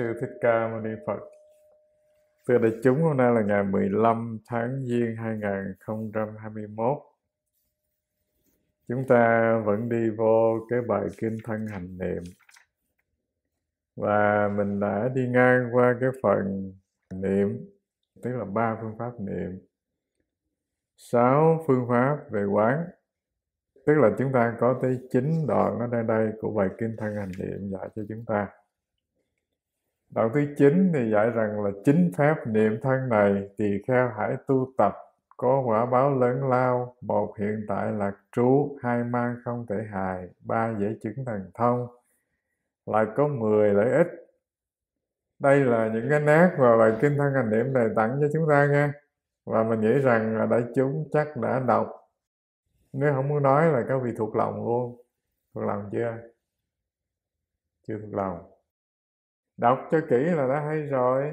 Sư Thích Ca Mâu Ni Phật Từ đại chúng hôm nay là ngày 15 tháng Giêng 2021 Chúng ta vẫn đi vô cái bài Kinh Thân Hành Niệm Và mình đã đi ngang qua cái phần niệm Tức là ba phương pháp niệm sáu phương pháp về quán tức là chúng ta có tới chín đoạn ở đây đây của bài kinh thân hành niệm dạy cho chúng ta Đoạn thứ 9 thì dạy rằng là chính pháp niệm thân này tỳ kheo hãy tu tập có quả báo lớn lao một hiện tại lạc trú hai mang không thể hài ba dễ chứng thần thông lại có 10 lợi ích đây là những cái nét và bài kinh thân hành niệm này tặng cho chúng ta nha và mình nghĩ rằng là đại chúng chắc đã đọc nếu không muốn nói là các vị thuộc lòng luôn thuộc lòng chưa chưa thuộc lòng đọc cho kỹ là đã hay rồi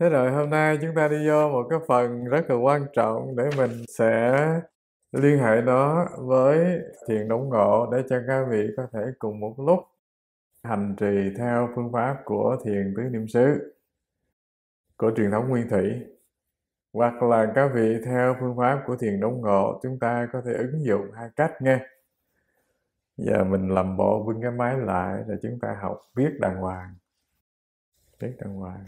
thế rồi hôm nay chúng ta đi vô một cái phần rất là quan trọng để mình sẽ liên hệ nó với thiền đống ngộ để cho các vị có thể cùng một lúc hành trì theo phương pháp của thiền tứ niệm xứ của truyền thống nguyên thủy hoặc là các vị theo phương pháp của thiền đống ngộ chúng ta có thể ứng dụng hai cách nghe giờ mình làm bộ vưng cái máy lại là chúng ta học viết đàng hoàng viết đàng hoàng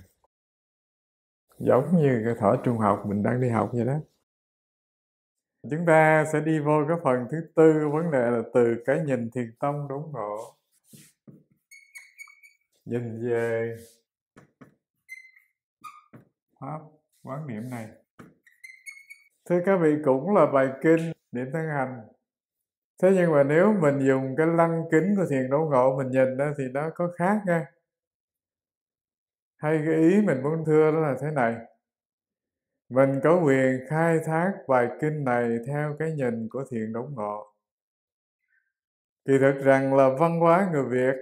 giống như cái thở trung học mình đang đi học vậy đó chúng ta sẽ đi vô cái phần thứ tư vấn đề là từ cái nhìn thiền tông đúng ngộ nhìn về pháp quán niệm này thưa các vị cũng là bài kinh niệm thân hành thế nhưng mà nếu mình dùng cái lăng kính của thiền đấu ngộ mình nhìn đó thì nó có khác nha hay cái ý mình muốn thưa đó là thế này mình có quyền khai thác bài kinh này theo cái nhìn của thiền đấu ngộ kỳ thực rằng là văn hóa người việt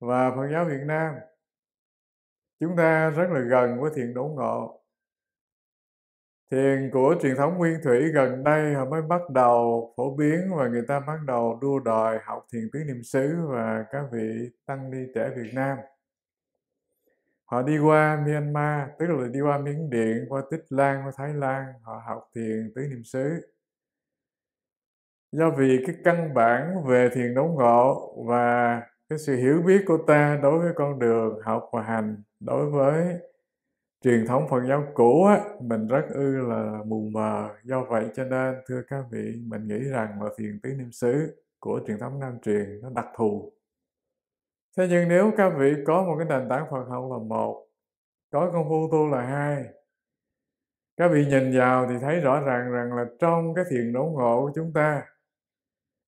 và phật giáo việt nam chúng ta rất là gần với thiền đấu ngộ thiền của truyền thống nguyên thủy gần đây họ mới bắt đầu phổ biến và người ta bắt đầu đua đòi học thiền tứ niệm xứ và các vị tăng ni trẻ Việt Nam họ đi qua Myanmar tức là đi qua Miến Điện qua Tích Lan qua Thái Lan họ học thiền tứ niệm xứ do vì cái căn bản về thiền đốn ngộ và cái sự hiểu biết của ta đối với con đường học và hành đối với truyền thống Phật giáo cũ á, mình rất ư là mù mờ do vậy cho nên thưa các vị mình nghĩ rằng là thiền tứ niệm xứ của truyền thống Nam truyền nó đặc thù thế nhưng nếu các vị có một cái nền tảng Phật học là một có công phu tu là hai các vị nhìn vào thì thấy rõ ràng rằng là trong cái thiền đốn ngộ của chúng ta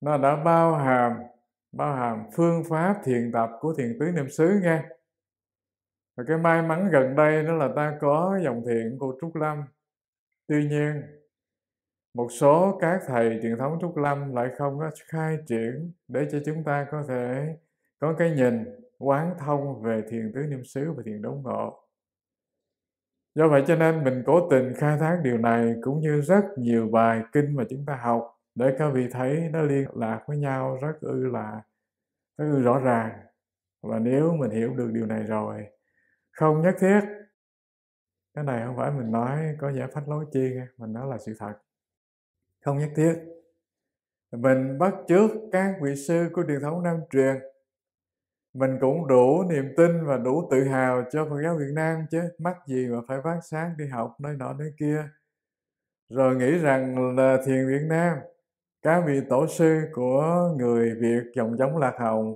nó đã bao hàm bao hàm phương pháp thiền tập của thiền tứ niệm xứ nghe và cái may mắn gần đây đó là ta có dòng thiện của Trúc Lâm tuy nhiên một số các thầy truyền thống Trúc Lâm lại không có khai triển để cho chúng ta có thể có cái nhìn quán thông về thiền tứ niệm xứ và thiền đốn ngộ do vậy cho nên mình cố tình khai thác điều này cũng như rất nhiều bài kinh mà chúng ta học để các vị thấy nó liên lạc với nhau rất ư là rất ư rõ ràng và nếu mình hiểu được điều này rồi không nhất thiết cái này không phải mình nói có giả phách lối chi mình nói là sự thật không nhất thiết mình bắt trước các vị sư của truyền thống nam truyền mình cũng đủ niềm tin và đủ tự hào cho Phật giáo Việt Nam chứ mắc gì mà phải vác sáng đi học nơi nọ nơi kia rồi nghĩ rằng là thiền Việt Nam các vị tổ sư của người Việt dòng giống lạc hồng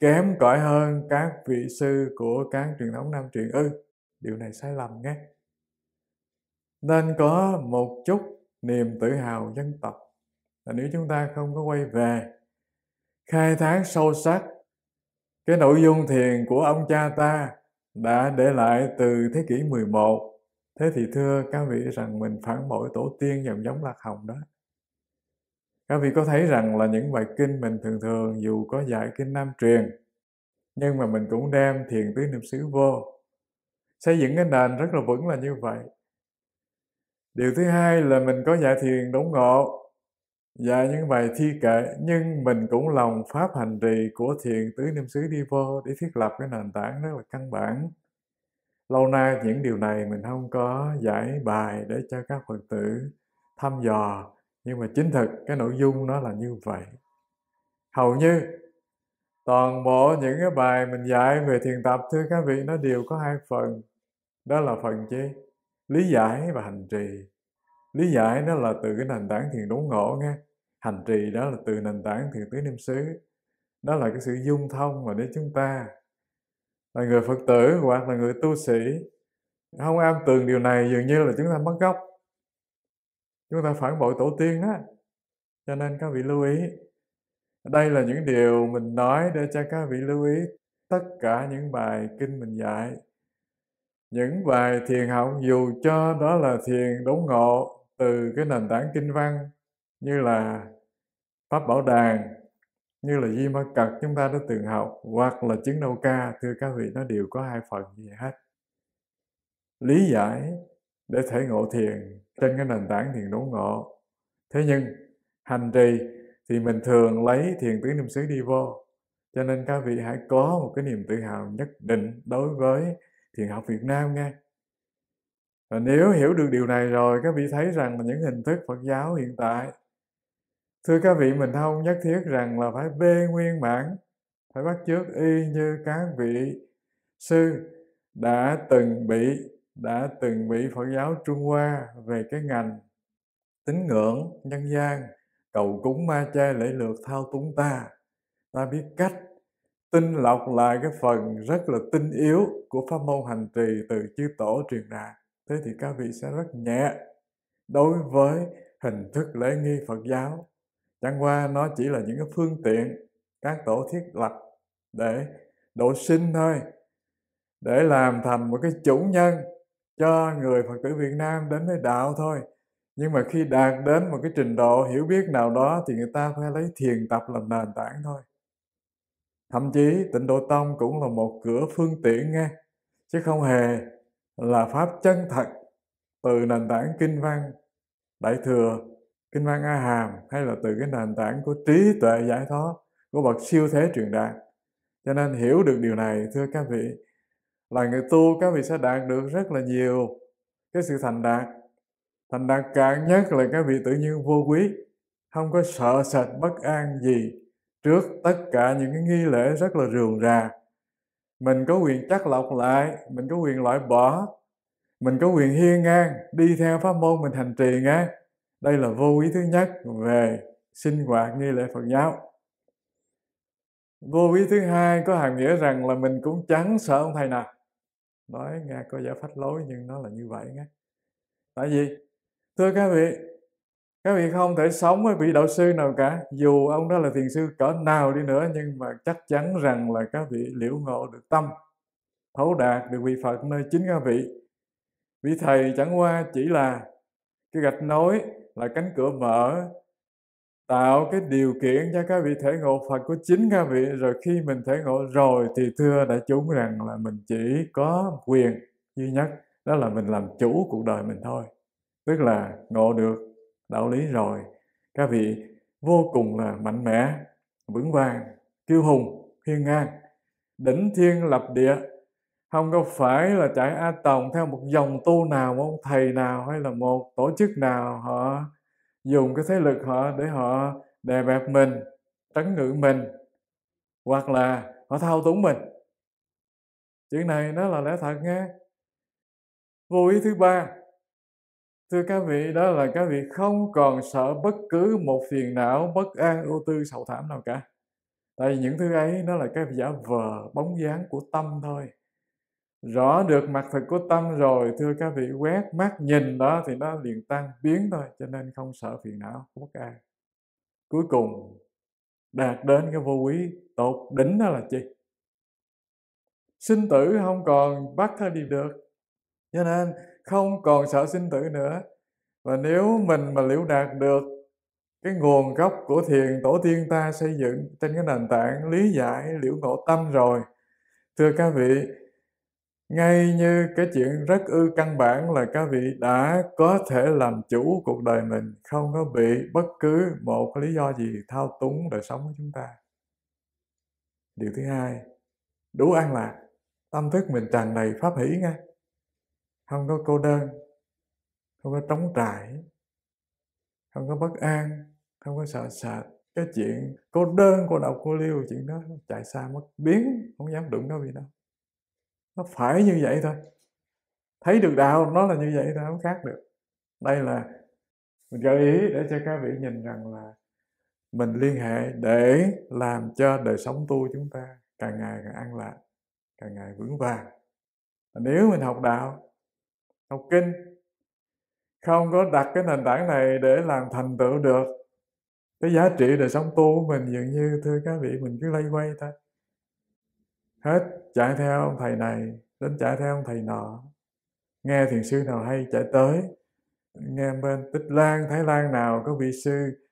kém cỏi hơn các vị sư của các truyền thống nam truyền ư ừ, điều này sai lầm nghe nên có một chút niềm tự hào dân tộc là nếu chúng ta không có quay về khai thác sâu sắc cái nội dung thiền của ông cha ta đã để lại từ thế kỷ 11 thế thì thưa các vị rằng mình phản bội tổ tiên dòng giống lạc hồng đó các vị có thấy rằng là những bài kinh mình thường thường dù có dạy kinh nam truyền nhưng mà mình cũng đem thiền tứ niệm xứ vô xây dựng cái nền rất là vững là như vậy điều thứ hai là mình có dạy thiền đốn ngộ dạy những bài thi kệ nhưng mình cũng lòng pháp hành trì của thiền tứ niệm xứ đi vô để thiết lập cái nền tảng rất là căn bản lâu nay những điều này mình không có giải bài để cho các phật tử thăm dò nhưng mà chính thực cái nội dung nó là như vậy hầu như toàn bộ những cái bài mình dạy về thiền tập thưa các vị nó đều có hai phần đó là phần chế lý giải và hành trì lý giải đó là từ cái nền tảng thiền đốn ngộ nghe hành trì đó là từ nền tảng thiền tứ niệm xứ đó là cái sự dung thông mà để chúng ta là người phật tử hoặc là người tu sĩ không am tường điều này dường như là chúng ta mất gốc chúng ta phản bội tổ tiên đó cho nên các vị lưu ý đây là những điều mình nói để cho các vị lưu ý tất cả những bài kinh mình dạy những bài thiền học dù cho đó là thiền đốn ngộ từ cái nền tảng kinh văn như là pháp bảo đàn như là di ma cật chúng ta đã từng học hoặc là chứng đâu ca thưa các vị nó đều có hai phần gì hết lý giải để thể ngộ thiền trên cái nền tảng thiền đốn ngộ thế nhưng hành trì thì mình thường lấy thiền tứ niệm xứ đi vô cho nên các vị hãy có một cái niềm tự hào nhất định đối với thiền học Việt Nam nghe và nếu hiểu được điều này rồi các vị thấy rằng là những hình thức Phật giáo hiện tại thưa các vị mình không nhất thiết rằng là phải bê nguyên bản phải bắt chước y như các vị sư đã từng bị đã từng bị Phật giáo Trung Hoa về cái ngành tín ngưỡng nhân gian cầu cúng ma cha lễ lượt thao túng ta ta biết cách tinh lọc lại cái phần rất là tinh yếu của pháp môn hành trì từ chư tổ truyền đạt thế thì các vị sẽ rất nhẹ đối với hình thức lễ nghi Phật giáo chẳng qua nó chỉ là những cái phương tiện các tổ thiết lập để độ sinh thôi để làm thành một cái chủ nhân cho người phật tử việt nam đến với đạo thôi nhưng mà khi đạt đến một cái trình độ hiểu biết nào đó thì người ta phải lấy thiền tập làm nền tảng thôi thậm chí tịnh độ tông cũng là một cửa phương tiện nghe chứ không hề là pháp chân thật từ nền tảng kinh văn đại thừa kinh văn a hàm hay là từ cái nền tảng của trí tuệ giải thoát của bậc siêu thế truyền đạt cho nên hiểu được điều này thưa các vị là người tu các vị sẽ đạt được rất là nhiều cái sự thành đạt thành đạt cạn nhất là các vị tự nhiên vô quý không có sợ sệt bất an gì trước tất cả những cái nghi lễ rất là rườm rà mình có quyền chắc lọc lại mình có quyền loại bỏ mình có quyền hiên ngang đi theo pháp môn mình hành trì nghe đây là vô quý thứ nhất về sinh hoạt nghi lễ phật giáo vô quý thứ hai có hàm nghĩa rằng là mình cũng chẳng sợ ông thầy nào nói nghe có vẻ phách lối nhưng nó là như vậy nghe tại vì thưa các vị các vị không thể sống với vị đạo sư nào cả dù ông đó là thiền sư cỡ nào đi nữa nhưng mà chắc chắn rằng là các vị liễu ngộ được tâm thấu đạt được vị phật nơi chính các vị vị thầy chẳng qua chỉ là cái gạch nối là cánh cửa mở tạo cái điều kiện cho các vị thể ngộ Phật của chính các vị rồi khi mình thể ngộ rồi thì thưa đại chúng rằng là mình chỉ có quyền duy nhất đó là mình làm chủ cuộc đời mình thôi tức là ngộ được đạo lý rồi các vị vô cùng là mạnh mẽ vững vàng kiêu hùng hiên ngang đỉnh thiên lập địa không có phải là chạy a tòng theo một dòng tu nào một thầy nào hay là một tổ chức nào họ dùng cái thế lực họ để họ đè bẹp mình trấn ngự mình hoặc là họ thao túng mình chuyện này nó là lẽ thật nghe vô ý thứ ba thưa các vị đó là các vị không còn sợ bất cứ một phiền não bất an ưu tư sầu thảm nào cả tại vì những thứ ấy nó là cái giả vờ bóng dáng của tâm thôi rõ được mặt thực của tâm rồi thưa các vị quét mắt nhìn đó thì nó liền tan biến thôi cho nên không sợ phiền não của bất ai cuối cùng đạt đến cái vô quý tột đỉnh đó là gì sinh tử không còn bắt thôi đi được cho nên không còn sợ sinh tử nữa và nếu mình mà liễu đạt được cái nguồn gốc của thiền tổ tiên ta xây dựng trên cái nền tảng lý giải liễu ngộ tâm rồi thưa các vị ngay như cái chuyện rất ư căn bản là các vị đã có thể làm chủ cuộc đời mình không có bị bất cứ một lý do gì thao túng đời sống của chúng ta điều thứ hai đủ an lạc tâm thức mình tràn đầy pháp hỷ nghe không có cô đơn không có trống trải không có bất an không có sợ sệt cái chuyện cô đơn cô độc cô liêu chuyện đó chạy xa mất biến không dám đụng các vị đâu nó phải như vậy thôi thấy được đạo nó là như vậy thôi không khác được đây là mình gợi ý để cho các vị nhìn rằng là mình liên hệ để làm cho đời sống tu chúng ta càng ngày càng an lạc càng ngày vững vàng nếu mình học đạo học kinh không có đặt cái nền tảng này để làm thành tựu được cái giá trị đời sống tu của mình dường như thưa các vị mình cứ lây quay thôi hết chạy theo ông thầy này đến chạy theo ông thầy nọ nghe thiền sư nào hay chạy tới nghe bên tích lan thái lan nào có vị sư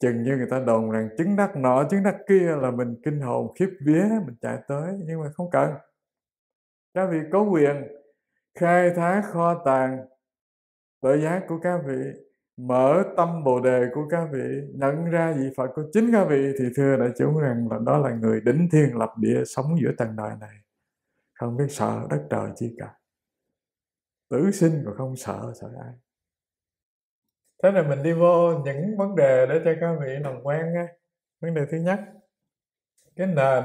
chừng như người ta đồn rằng chứng đắc nọ chứng đắc kia là mình kinh hồn khiếp vía mình chạy tới nhưng mà không cần các vị có quyền khai thác kho tàng tội giác của các vị mở tâm bồ đề của các vị nhận ra vị phật của chính các vị thì thưa đại chúng rằng là đó là người đỉnh thiên lập địa sống giữa tầng đời này không biết sợ đất trời chi cả tử sinh mà không sợ sợ ai thế này mình đi vô những vấn đề để cho các vị làm quen nghe vấn đề thứ nhất cái nền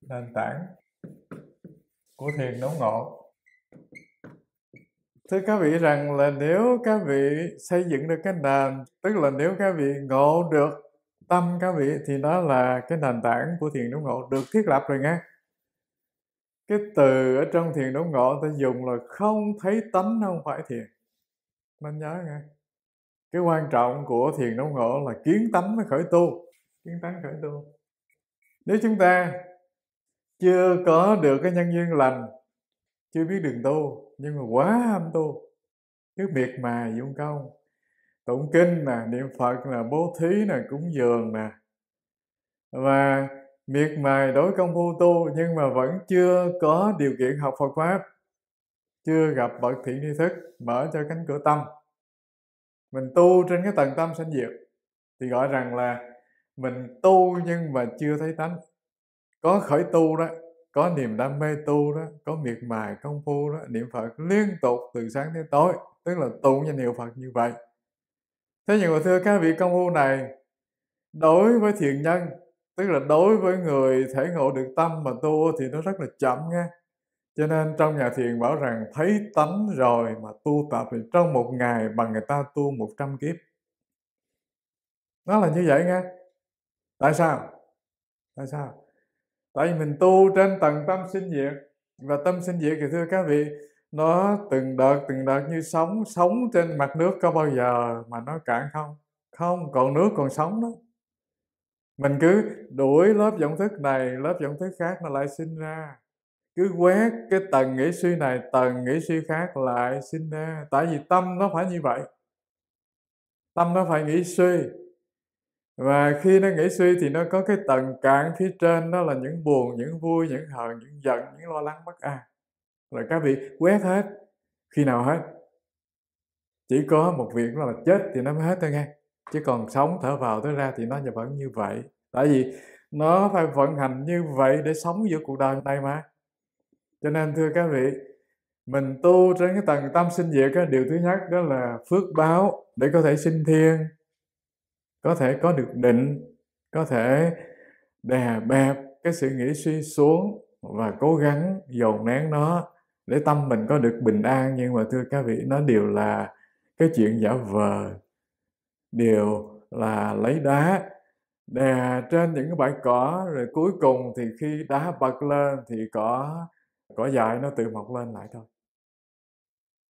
nền tảng của thiền đấu ngộ thưa các vị rằng là nếu các vị xây dựng được cái nền tức là nếu các vị ngộ được tâm các vị thì đó là cái nền tảng của thiền đúng ngộ được thiết lập rồi nghe cái từ ở trong thiền đúng ngộ ta dùng là không thấy tánh không phải thiền nên nhớ nghe cái quan trọng của thiền đúng ngộ là kiến tánh mới khởi tu kiến tánh khởi tu nếu chúng ta chưa có được cái nhân duyên lành chưa biết đường tu nhưng mà quá ham tu cứ miệt mài dụng công tụng kinh nè niệm phật nè bố thí nè cúng dường nè và miệt mài đối công phu tu nhưng mà vẫn chưa có điều kiện học Phật pháp chưa gặp bậc thiện tri thức mở cho cánh cửa tâm mình tu trên cái tầng tâm sanh diệt thì gọi rằng là mình tu nhưng mà chưa thấy tánh có khởi tu đó có niềm đam mê tu đó có miệt mài công phu đó niệm phật liên tục từ sáng tới tối tức là tụng danh hiệu phật như vậy thế nhưng mà thưa các vị công phu này đối với thiền nhân tức là đối với người thể ngộ được tâm mà tu thì nó rất là chậm nghe cho nên trong nhà thiền bảo rằng thấy tánh rồi mà tu tập thì trong một ngày bằng người ta tu 100 kiếp nó là như vậy nghe tại sao tại sao tại vì mình tu trên tầng tâm sinh diệt và tâm sinh diệt thì thưa các vị nó từng đợt từng đợt như sóng sóng trên mặt nước có bao giờ mà nó cạn không không còn nước còn sống đó mình cứ đuổi lớp vọng thức này lớp vọng thức khác nó lại sinh ra cứ quét cái tầng nghĩ suy này tầng nghĩ suy khác lại sinh ra tại vì tâm nó phải như vậy tâm nó phải nghĩ suy và khi nó nghĩ suy thì nó có cái tầng cạn phía trên đó là những buồn những vui những hờn những giận những lo lắng bất an rồi các vị quét hết khi nào hết chỉ có một việc là chết thì nó mới hết thôi nghe chứ còn sống thở vào tới ra thì nó vẫn như vậy tại vì nó phải vận hành như vậy để sống giữa cuộc đời này mà cho nên thưa các vị mình tu trên cái tầng tâm sinh diệt cái điều thứ nhất đó là phước báo để có thể sinh thiên có thể có được định có thể đè bẹp cái sự nghĩ suy xuống và cố gắng dồn nén nó để tâm mình có được bình an nhưng mà thưa các vị nó đều là cái chuyện giả vờ đều là lấy đá đè trên những cái bãi cỏ rồi cuối cùng thì khi đá bật lên thì cỏ cỏ dại nó tự mọc lên lại thôi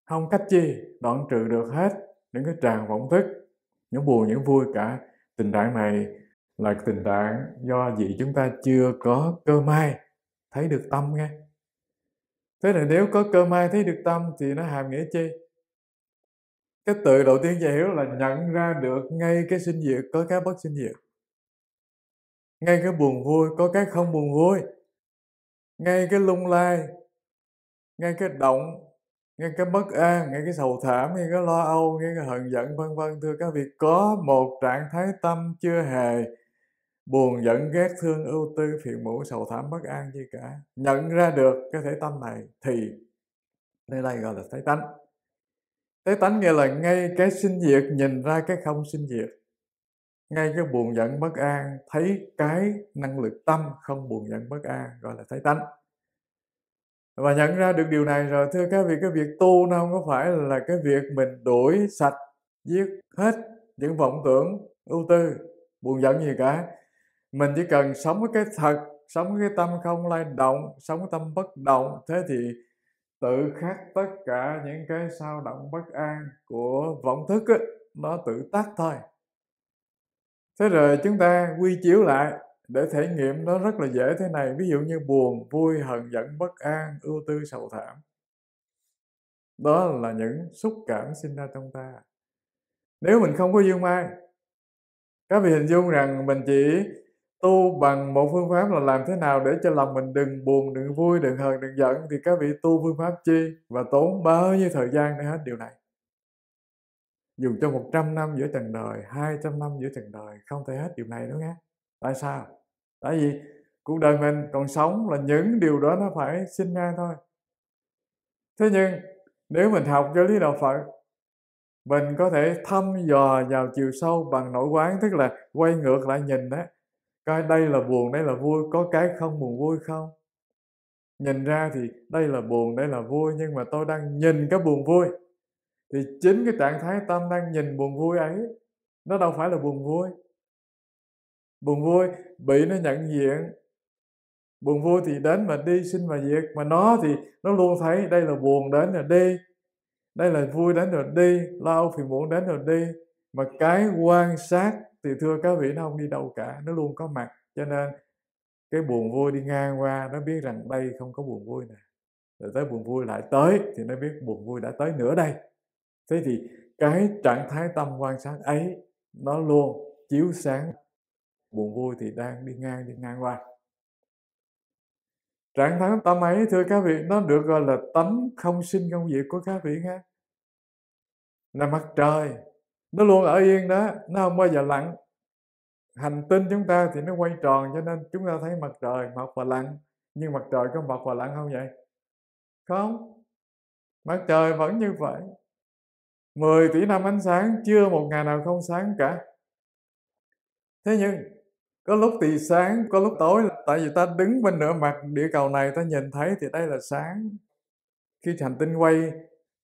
không cách chi đoạn trừ được hết những cái tràn vọng thức những buồn những vui cả tình trạng này là tình trạng do gì chúng ta chưa có cơ may thấy được tâm nghe thế là nếu có cơ may thấy được tâm thì nó hàm nghĩa chi cái từ đầu tiên dạy hiểu là nhận ra được ngay cái sinh diệt có cái bất sinh diệt ngay cái buồn vui có cái không buồn vui ngay cái lung lay ngay cái động ngay cái bất an ngay cái sầu thảm ngay cái lo âu ngay cái hận giận vân vân thưa các vị có một trạng thái tâm chưa hề buồn giận ghét thương ưu tư phiền muộn sầu thảm bất an gì cả nhận ra được cái thể tâm này thì đây đây gọi là thấy tánh thấy tánh nghĩa là ngay cái sinh diệt nhìn ra cái không sinh diệt ngay cái buồn giận bất an thấy cái năng lực tâm không buồn giận bất an gọi là thấy tánh và nhận ra được điều này rồi thưa các vị cái việc tu nó không có phải là cái việc mình đuổi sạch giết hết những vọng tưởng ưu tư buồn giận gì cả mình chỉ cần sống với cái thật sống với cái tâm không lay động sống với tâm bất động thế thì tự khắc tất cả những cái sao động bất an của vọng thức ấy, nó tự tắt thôi thế rồi chúng ta quy chiếu lại để thể nghiệm nó rất là dễ thế này ví dụ như buồn vui hận giận bất an ưu tư sầu thảm đó là những xúc cảm sinh ra trong ta nếu mình không có dương mai các vị hình dung rằng mình chỉ tu bằng một phương pháp là làm thế nào để cho lòng mình đừng buồn đừng vui đừng hờn đừng giận thì các vị tu phương pháp chi và tốn bao nhiêu thời gian để hết điều này dùng cho 100 năm giữa trần đời 200 năm giữa trần đời không thể hết điều này đâu nghe tại sao tại vì cuộc đời mình còn sống là những điều đó nó phải sinh ra thôi thế nhưng nếu mình học cho lý đạo phật mình có thể thăm dò vào chiều sâu bằng nội quán tức là quay ngược lại nhìn đó coi đây là buồn đây là vui có cái không buồn vui không nhìn ra thì đây là buồn đây là vui nhưng mà tôi đang nhìn cái buồn vui thì chính cái trạng thái tâm đang nhìn buồn vui ấy nó đâu phải là buồn vui buồn vui bị nó nhận diện buồn vui thì đến mà đi xin mà diệt mà nó thì nó luôn thấy đây là buồn đến rồi đi đây là vui đến rồi đi lao phiền muộn đến rồi đi mà cái quan sát thì thưa các vị nó không đi đâu cả nó luôn có mặt cho nên cái buồn vui đi ngang qua nó biết rằng đây không có buồn vui nè rồi tới buồn vui lại tới thì nó biết buồn vui đã tới nữa đây thế thì cái trạng thái tâm quan sát ấy nó luôn chiếu sáng buồn vui thì đang đi ngang đi ngang qua trạng thái tâm ấy thưa các vị nó được gọi là tánh không sinh công việc của các vị nghe là mặt trời nó luôn ở yên đó nó không bao giờ lặn hành tinh chúng ta thì nó quay tròn cho nên chúng ta thấy mặt trời mọc và lặn nhưng mặt trời có mọc và lặn không vậy không mặt trời vẫn như vậy 10 tỷ năm ánh sáng chưa một ngày nào không sáng cả thế nhưng có lúc thì sáng có lúc tối tại vì ta đứng bên nửa mặt địa cầu này ta nhìn thấy thì đây là sáng khi hành tinh quay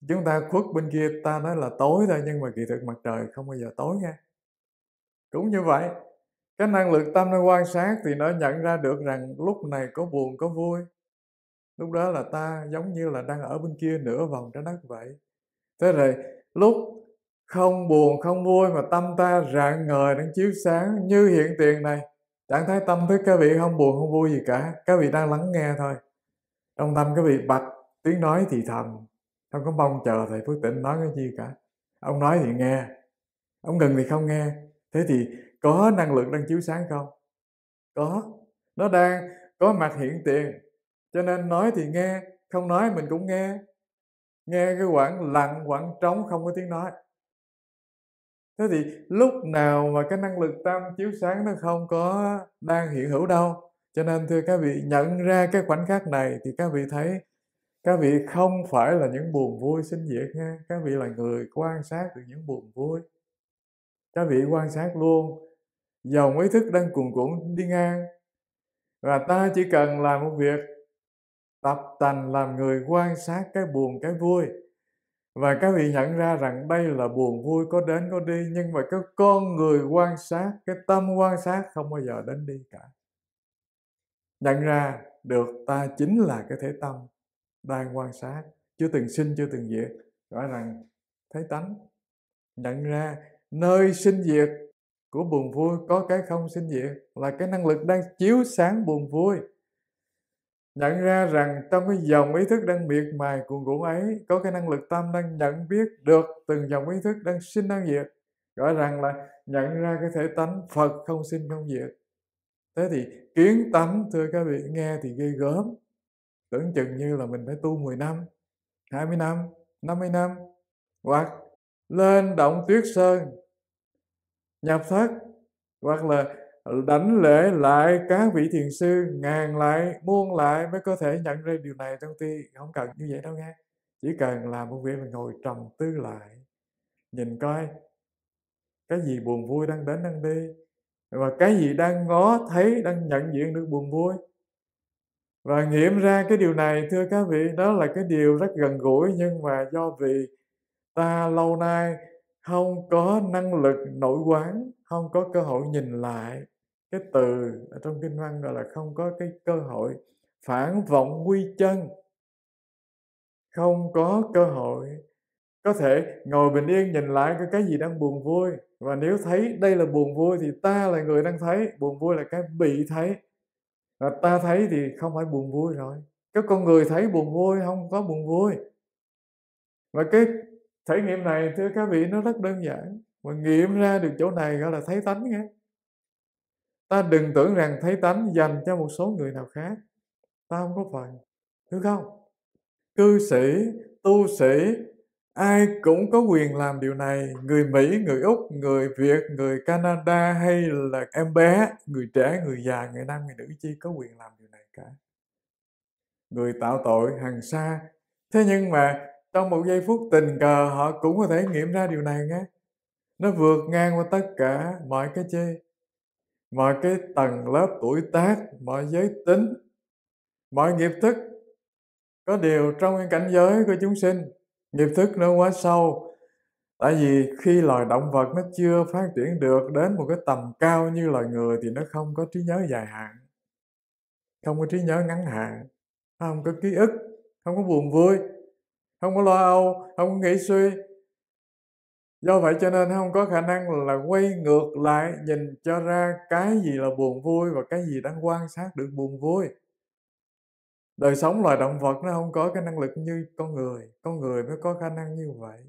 chúng ta khuất bên kia ta nói là tối thôi nhưng mà kỳ thực mặt trời không bao giờ tối nha cũng như vậy cái năng lực tâm nó quan sát thì nó nhận ra được rằng lúc này có buồn có vui lúc đó là ta giống như là đang ở bên kia nửa vòng trái đất vậy thế rồi lúc không buồn không vui mà tâm ta rạng ngời đang chiếu sáng như hiện tiền này trạng thái tâm thức các vị không buồn không vui gì cả các vị đang lắng nghe thôi trong tâm các vị bạch tiếng nói thì thầm không có mong chờ thầy phước tịnh nói cái gì cả ông nói thì nghe ông gần thì không nghe thế thì có năng lượng đang chiếu sáng không có nó đang có mặt hiện tiền cho nên nói thì nghe không nói mình cũng nghe nghe cái quãng lặng quãng trống không có tiếng nói thế thì lúc nào mà cái năng lực tâm chiếu sáng nó không có đang hiện hữu đâu cho nên thưa các vị nhận ra cái khoảnh khắc này thì các vị thấy các vị không phải là những buồn vui sinh diệt nha các vị là người quan sát được những buồn vui các vị quan sát luôn dòng ý thức đang cuồn cuộn đi ngang và ta chỉ cần làm một việc tập tành làm người quan sát cái buồn cái vui và các vị nhận ra rằng đây là buồn vui có đến có đi nhưng mà cái con người quan sát cái tâm quan sát không bao giờ đến đi cả nhận ra được ta chính là cái thể tâm đang quan sát chưa từng sinh chưa từng diệt rõ rằng thấy tánh nhận ra nơi sinh diệt của buồn vui có cái không sinh diệt là cái năng lực đang chiếu sáng buồn vui nhận ra rằng trong cái dòng ý thức đang miệt mài cuồng cuộn ấy có cái năng lực tâm đang nhận biết được từng dòng ý thức đang sinh đang diệt gọi rằng là nhận ra cái thể tánh phật không sinh không diệt thế thì kiến tánh thưa các vị nghe thì ghê gớm tưởng chừng như là mình phải tu 10 năm 20 năm 50 năm hoặc lên động tuyết sơn nhập thất hoặc là đánh lễ lại các vị thiền sư ngàn lại muôn lại mới có thể nhận ra điều này trong khi không cần như vậy đâu nghe chỉ cần làm một việc là ngồi trầm tư lại nhìn coi cái gì buồn vui đang đến đang đi và cái gì đang ngó thấy đang nhận diện được buồn vui và nghiệm ra cái điều này thưa các vị đó là cái điều rất gần gũi nhưng mà do vì ta lâu nay không có năng lực nội quán không có cơ hội nhìn lại cái từ ở trong kinh văn gọi là không có cái cơ hội phản vọng quy chân không có cơ hội có thể ngồi bình yên nhìn lại cái cái gì đang buồn vui và nếu thấy đây là buồn vui thì ta là người đang thấy buồn vui là cái bị thấy và ta thấy thì không phải buồn vui rồi các con người thấy buồn vui không có buồn vui và cái thể nghiệm này thưa các vị nó rất đơn giản mà nghiệm ra được chỗ này gọi là thấy tánh nghe ta đừng tưởng rằng thấy tánh dành cho một số người nào khác ta không có phần hiểu không cư sĩ tu sĩ ai cũng có quyền làm điều này người mỹ người úc người việt người canada hay là em bé người trẻ người già người nam người nữ chi có quyền làm điều này cả người tạo tội hàng xa thế nhưng mà trong một giây phút tình cờ họ cũng có thể nghiệm ra điều này nghe nó vượt ngang qua tất cả mọi cái chê mà cái tầng lớp tuổi tác mọi giới tính mọi nghiệp thức có điều trong cái cảnh giới của chúng sinh nghiệp thức nó quá sâu tại vì khi loài động vật nó chưa phát triển được đến một cái tầm cao như loài người thì nó không có trí nhớ dài hạn không có trí nhớ ngắn hạn không có ký ức không có buồn vui không có lo âu không có nghĩ suy Do vậy cho nên không có khả năng là quay ngược lại nhìn cho ra cái gì là buồn vui và cái gì đang quan sát được buồn vui. Đời sống loài động vật nó không có cái năng lực như con người, con người mới có khả năng như vậy.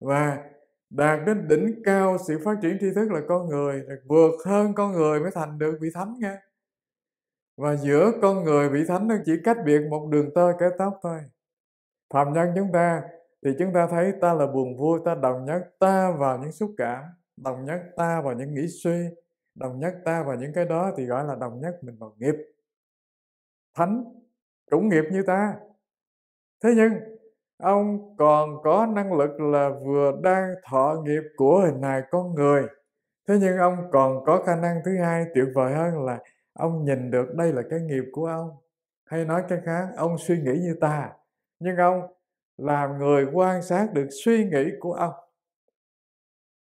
Và đạt đến đỉnh cao sự phát triển tri thức là con người, vượt hơn con người mới thành được vị thánh nghe. Và giữa con người vị thánh nó chỉ cách biệt một đường tơ cái tóc thôi. Phạm nhân chúng ta thì chúng ta thấy ta là buồn vui ta đồng nhất ta vào những xúc cảm đồng nhất ta vào những nghĩ suy đồng nhất ta vào những cái đó thì gọi là đồng nhất mình vào nghiệp thánh cũng nghiệp như ta thế nhưng ông còn có năng lực là vừa đang thọ nghiệp của hình hài con người thế nhưng ông còn có khả năng thứ hai tuyệt vời hơn là ông nhìn được đây là cái nghiệp của ông hay nói cái khác ông suy nghĩ như ta nhưng ông làm người quan sát được suy nghĩ của ông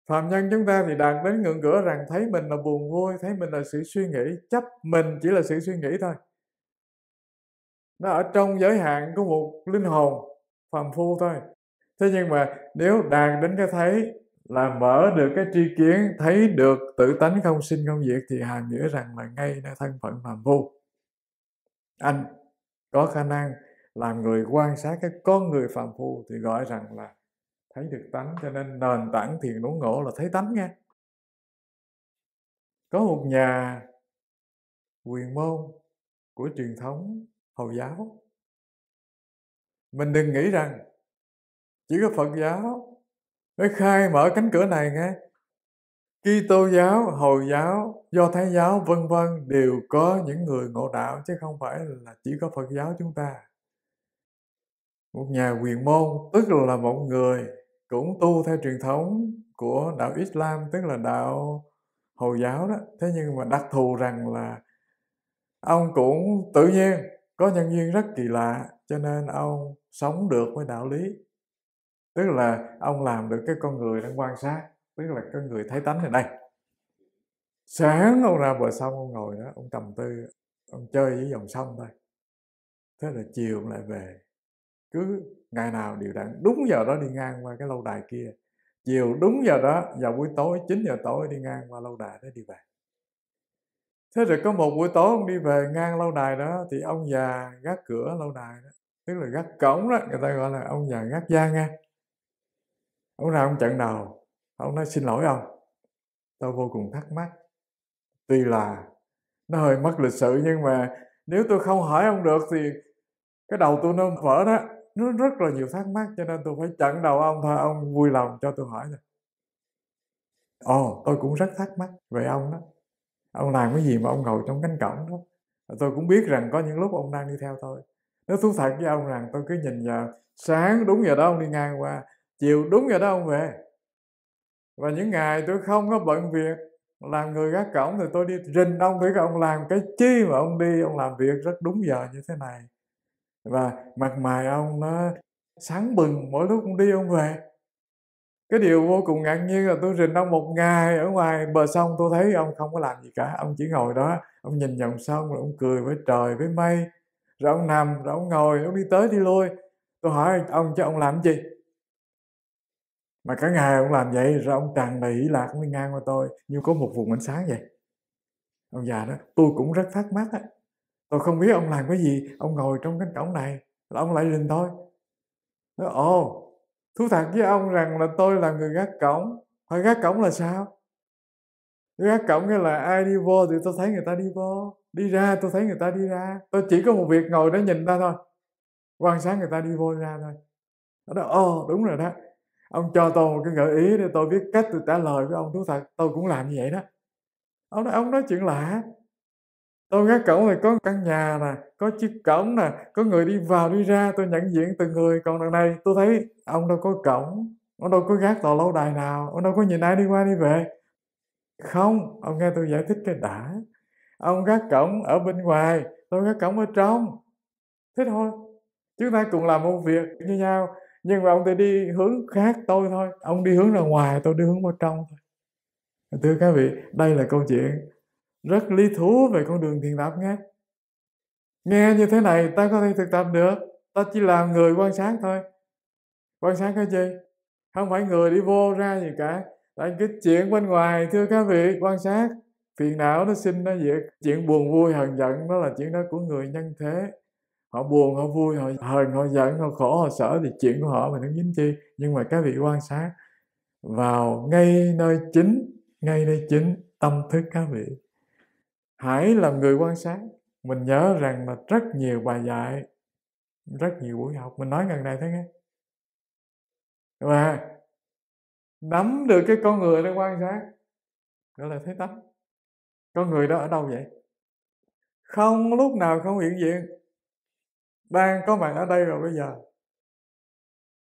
phạm nhân chúng ta thì đạt đến ngưỡng cửa rằng thấy mình là buồn vui thấy mình là sự suy nghĩ chấp mình chỉ là sự suy nghĩ thôi nó ở trong giới hạn của một linh hồn phàm phu thôi thế nhưng mà nếu đàn đến cái thấy là mở được cái tri kiến thấy được tự tánh không sinh không diệt thì hàm nghĩa rằng là ngay là thân phận phàm phu anh có khả năng làm người quan sát cái con người phàm phu thì gọi rằng là thấy được tánh cho nên nền tảng thiền đúng ngộ là thấy tánh nghe có một nhà quyền môn của truyền thống hồi giáo mình đừng nghĩ rằng chỉ có phật giáo mới khai mở cánh cửa này nghe Kitô giáo, Hồi giáo, Do Thái giáo vân vân đều có những người ngộ đạo chứ không phải là chỉ có Phật giáo chúng ta một nhà quyền môn tức là một người cũng tu theo truyền thống của đạo Islam tức là đạo Hồi giáo đó thế nhưng mà đặc thù rằng là ông cũng tự nhiên có nhân duyên rất kỳ lạ cho nên ông sống được với đạo lý tức là ông làm được cái con người đang quan sát tức là cái người thấy tánh này đây sáng ông ra bờ sông ông ngồi đó ông trầm tư ông chơi với dòng sông thôi thế là chiều lại về cứ ngày nào đều đặn đúng giờ đó đi ngang qua cái lâu đài kia chiều đúng giờ đó vào buổi tối 9 giờ tối đi ngang qua lâu đài đó đi về thế rồi có một buổi tối ông đi về ngang lâu đài đó thì ông già gác cửa lâu đài đó tức là gác cổng đó người ta gọi là ông già gác gia nghe ông ra ông chặn đầu ông nói xin lỗi ông tôi vô cùng thắc mắc tuy là nó hơi mất lịch sự nhưng mà nếu tôi không hỏi ông được thì cái đầu tôi nó vỡ đó nó rất là nhiều thắc mắc cho nên tôi phải chặn đầu ông thôi ông vui lòng cho tôi hỏi nè ồ oh, tôi cũng rất thắc mắc về ông đó ông làm cái gì mà ông ngồi trong cánh cổng đó tôi cũng biết rằng có những lúc ông đang đi theo tôi Nếu thú thật với ông rằng tôi cứ nhìn giờ sáng đúng giờ đó ông đi ngang qua chiều đúng giờ đó ông về và những ngày tôi không có bận việc làm người gác cổng thì tôi đi rình ông thấy ông làm cái chi mà ông đi ông làm việc rất đúng giờ như thế này và mặt mày ông nó sáng bừng mỗi lúc ông đi ông về cái điều vô cùng ngạc nhiên là tôi rình ông một ngày ở ngoài bờ sông tôi thấy ông không có làm gì cả ông chỉ ngồi đó ông nhìn dòng sông rồi ông cười với trời với mây rồi ông nằm rồi ông ngồi ông đi tới đi lui tôi hỏi ông cho ông làm gì mà cả ngày ông làm vậy rồi ông tràn đầy ý lạc ông đi ngang qua tôi như có một vùng ánh sáng vậy ông già đó tôi cũng rất thắc mắc á tôi không biết ông làm cái gì ông ngồi trong cái cổng này là ông lại nhìn thôi nói ồ thú thật với ông rằng là tôi là người gác cổng phải gác cổng là sao gác cổng nghĩa là ai đi vô thì tôi thấy người ta đi vô đi ra tôi thấy người ta đi ra tôi chỉ có một việc ngồi đó nhìn ta thôi quan sát người ta đi vô ra thôi nó nói ồ đúng rồi đó ông cho tôi một cái gợi ý để tôi biết cách tôi trả lời với ông thú thật tôi cũng làm như vậy đó ông nói ông nói chuyện lạ tôi gác cổng thì có căn nhà nè có chiếc cổng nè có người đi vào đi ra tôi nhận diện từng người còn đằng này tôi thấy ông đâu có cổng ông đâu có gác tòa lâu đài nào ông đâu có nhìn ai đi qua đi về không ông nghe tôi giải thích cái đã ông gác cổng ở bên ngoài tôi gác cổng ở trong thế thôi chúng ta cùng làm một việc như nhau nhưng mà ông thì đi hướng khác tôi thôi ông đi hướng ra ngoài tôi đi hướng vào trong thôi thưa các vị đây là câu chuyện rất lý thú về con đường thiền tập nghe nghe như thế này ta có thể thực tập được ta chỉ làm người quan sát thôi quan sát cái gì không phải người đi vô ra gì cả tại cứ chuyện bên ngoài thưa các vị quan sát phiền não nó sinh nó diệt chuyện buồn vui hờn giận đó là chuyện đó của người nhân thế họ buồn họ vui họ hờn họ giận họ khổ họ sợ thì chuyện của họ mình không dính chi nhưng mà các vị quan sát vào ngay nơi chính ngay nơi chính tâm thức các vị hãy làm người quan sát mình nhớ rằng là rất nhiều bài dạy rất nhiều buổi học mình nói gần đây thế nghe và nắm được cái con người đang quan sát Đó là thấy tánh con người đó ở đâu vậy không lúc nào không hiện diện đang có mặt ở đây rồi bây giờ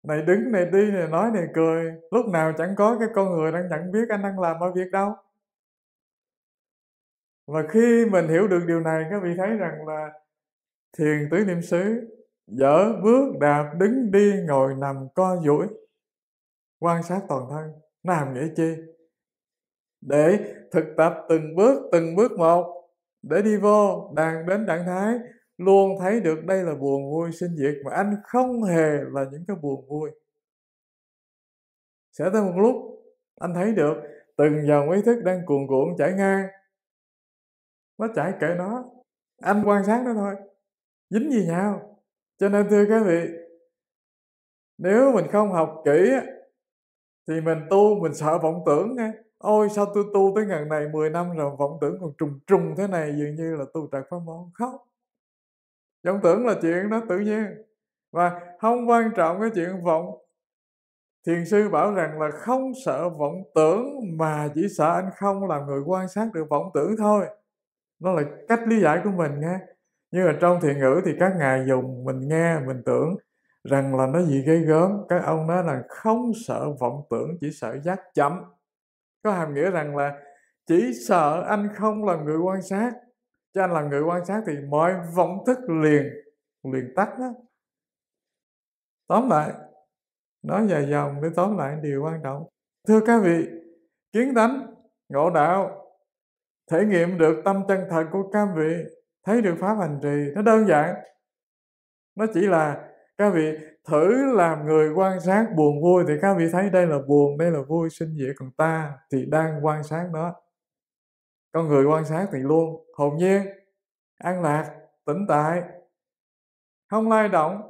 này đứng này đi này nói này cười lúc nào chẳng có cái con người đang nhận biết anh đang làm ở việc đâu và khi mình hiểu được điều này các vị thấy rằng là thiền tứ niệm xứ dở bước đạp đứng đi ngồi nằm co duỗi quan sát toàn thân làm nghĩa chi để thực tập từng bước từng bước một để đi vô đang đến trạng thái luôn thấy được đây là buồn vui sinh diệt mà anh không hề là những cái buồn vui sẽ tới một lúc anh thấy được từng dòng ý thức đang cuồn cuộn chảy ngang nó chạy kệ nó anh quan sát nó thôi dính gì nhau cho nên thưa các vị nếu mình không học kỹ thì mình tu mình sợ vọng tưởng nghe ôi sao tôi tu tới ngần này 10 năm rồi vọng tưởng còn trùng trùng thế này dường như là tu trật pháp môn khóc. vọng tưởng là chuyện đó tự nhiên và không quan trọng cái chuyện vọng thiền sư bảo rằng là không sợ vọng tưởng mà chỉ sợ anh không làm người quan sát được vọng tưởng thôi nó là cách lý giải của mình nghe nhưng mà trong thiện ngữ thì các ngài dùng mình nghe mình tưởng rằng là nó gì gây gớm các ông nói là không sợ vọng tưởng chỉ sợ giác chậm có hàm nghĩa rằng là chỉ sợ anh không là người quan sát cho anh là người quan sát thì mọi vọng thức liền liền tắt đó tóm lại nói dài dòng để tóm lại điều quan trọng thưa các vị kiến tánh ngộ đạo thể nghiệm được tâm chân thật của các vị thấy được pháp hành trì nó đơn giản nó chỉ là các vị thử làm người quan sát buồn vui thì các vị thấy đây là buồn đây là vui sinh diệt còn ta thì đang quan sát đó con người quan sát thì luôn hồn nhiên an lạc tĩnh tại không lay động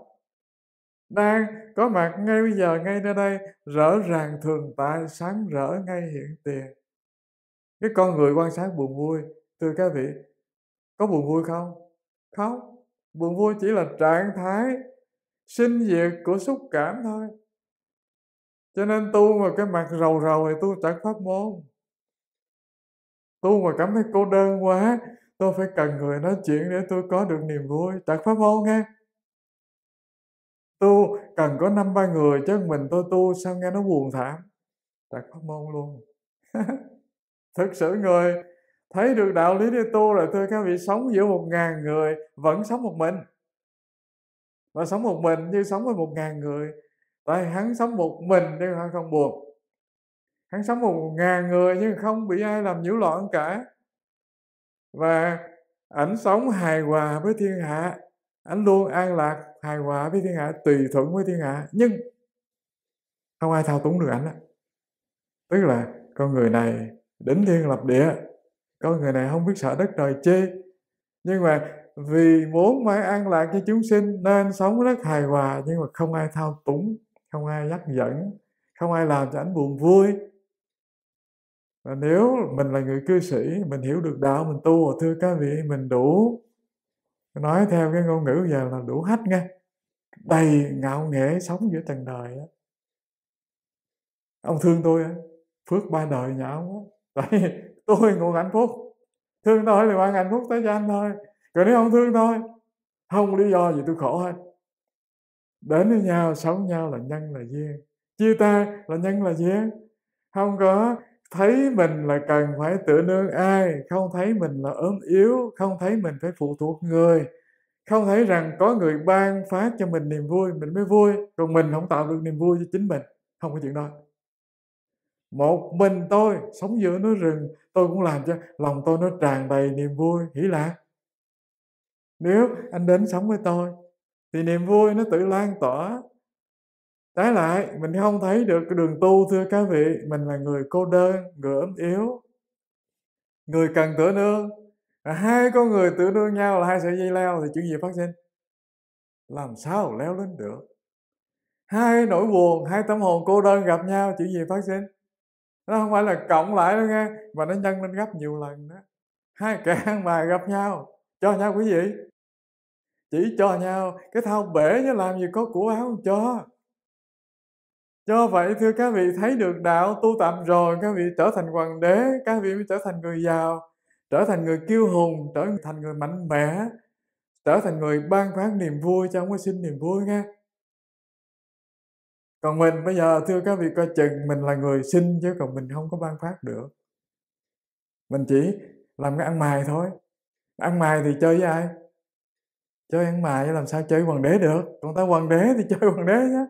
đang có mặt ngay bây giờ ngay nơi đây rõ ràng thường tại sáng rỡ ngay hiện tiền cái con người quan sát buồn vui thưa các vị có buồn vui không không buồn vui chỉ là trạng thái sinh diệt của xúc cảm thôi cho nên tu mà cái mặt rầu rầu thì tu chẳng pháp môn tu mà cảm thấy cô đơn quá tôi phải cần người nói chuyện để tôi có được niềm vui chẳng pháp môn nghe tu cần có năm ba người chứ mình tôi tu sao nghe nó buồn thảm chẳng pháp môn luôn thực sự người thấy được đạo lý để tu là thưa các vị sống giữa một ngàn người vẫn sống một mình và sống một mình như sống với một ngàn người tại hắn sống một mình nhưng hắn không buồn hắn sống một ngàn người nhưng không bị ai làm nhiễu loạn cả và ảnh sống hài hòa với thiên hạ ảnh luôn an lạc hài hòa với thiên hạ tùy thuận với thiên hạ nhưng không ai thao túng được ảnh á tức là con người này đỉnh thiên lập địa coi người này không biết sợ đất trời chê nhưng mà vì muốn mang an lạc cho chúng sinh nên sống rất hài hòa nhưng mà không ai thao túng không ai dắt dẫn không ai làm cho ảnh buồn vui và nếu mình là người cư sĩ mình hiểu được đạo mình tu thưa các vị mình đủ nói theo cái ngôn ngữ giờ là đủ hết nghe đầy ngạo nghễ sống giữa trần đời đó. ông thương tôi phước ba đời nhà ông đó tại tôi ngủ hạnh phúc thương tôi thì bạn hạnh phúc tới cho anh thôi còn nếu không thương tôi không lý do gì tôi khổ hết đến với nhau sống nhau là nhân là duyên chia tay là nhân là duyên không có thấy mình là cần phải tự nương ai không thấy mình là ốm yếu không thấy mình phải phụ thuộc người không thấy rằng có người ban phát cho mình niềm vui mình mới vui còn mình không tạo được niềm vui cho chính mình không có chuyện đó một mình tôi sống giữa núi rừng tôi cũng làm cho lòng tôi nó tràn đầy niềm vui hỷ lạc nếu anh đến sống với tôi thì niềm vui nó tự lan tỏa trái lại mình không thấy được cái đường tu thưa các vị mình là người cô đơn người ốm yếu người cần tựa nương hai con người tựa nương nhau là hai sợi dây leo thì chuyện gì phát sinh làm sao leo lên được hai nỗi buồn hai tâm hồn cô đơn gặp nhau chuyện gì phát sinh nó không phải là cộng lại đâu nghe mà nó nhân lên gấp nhiều lần đó hai càng mà gặp nhau cho nhau quý vị chỉ cho nhau cái thao bể chứ làm gì có của áo cho cho vậy thưa các vị thấy được đạo tu tập rồi các vị trở thành hoàng đế các vị mới trở thành người giàu trở thành người kiêu hùng trở thành người mạnh mẽ trở thành người ban phát niềm vui cho ông ấy xin niềm vui nghe còn mình bây giờ thưa các vị coi chừng mình là người xin chứ còn mình không có ban phát được mình chỉ làm cái ăn mài thôi ăn mài thì chơi với ai chơi ăn mài làm sao chơi hoàng đế được còn ta hoàng đế thì chơi hoàng đế nhé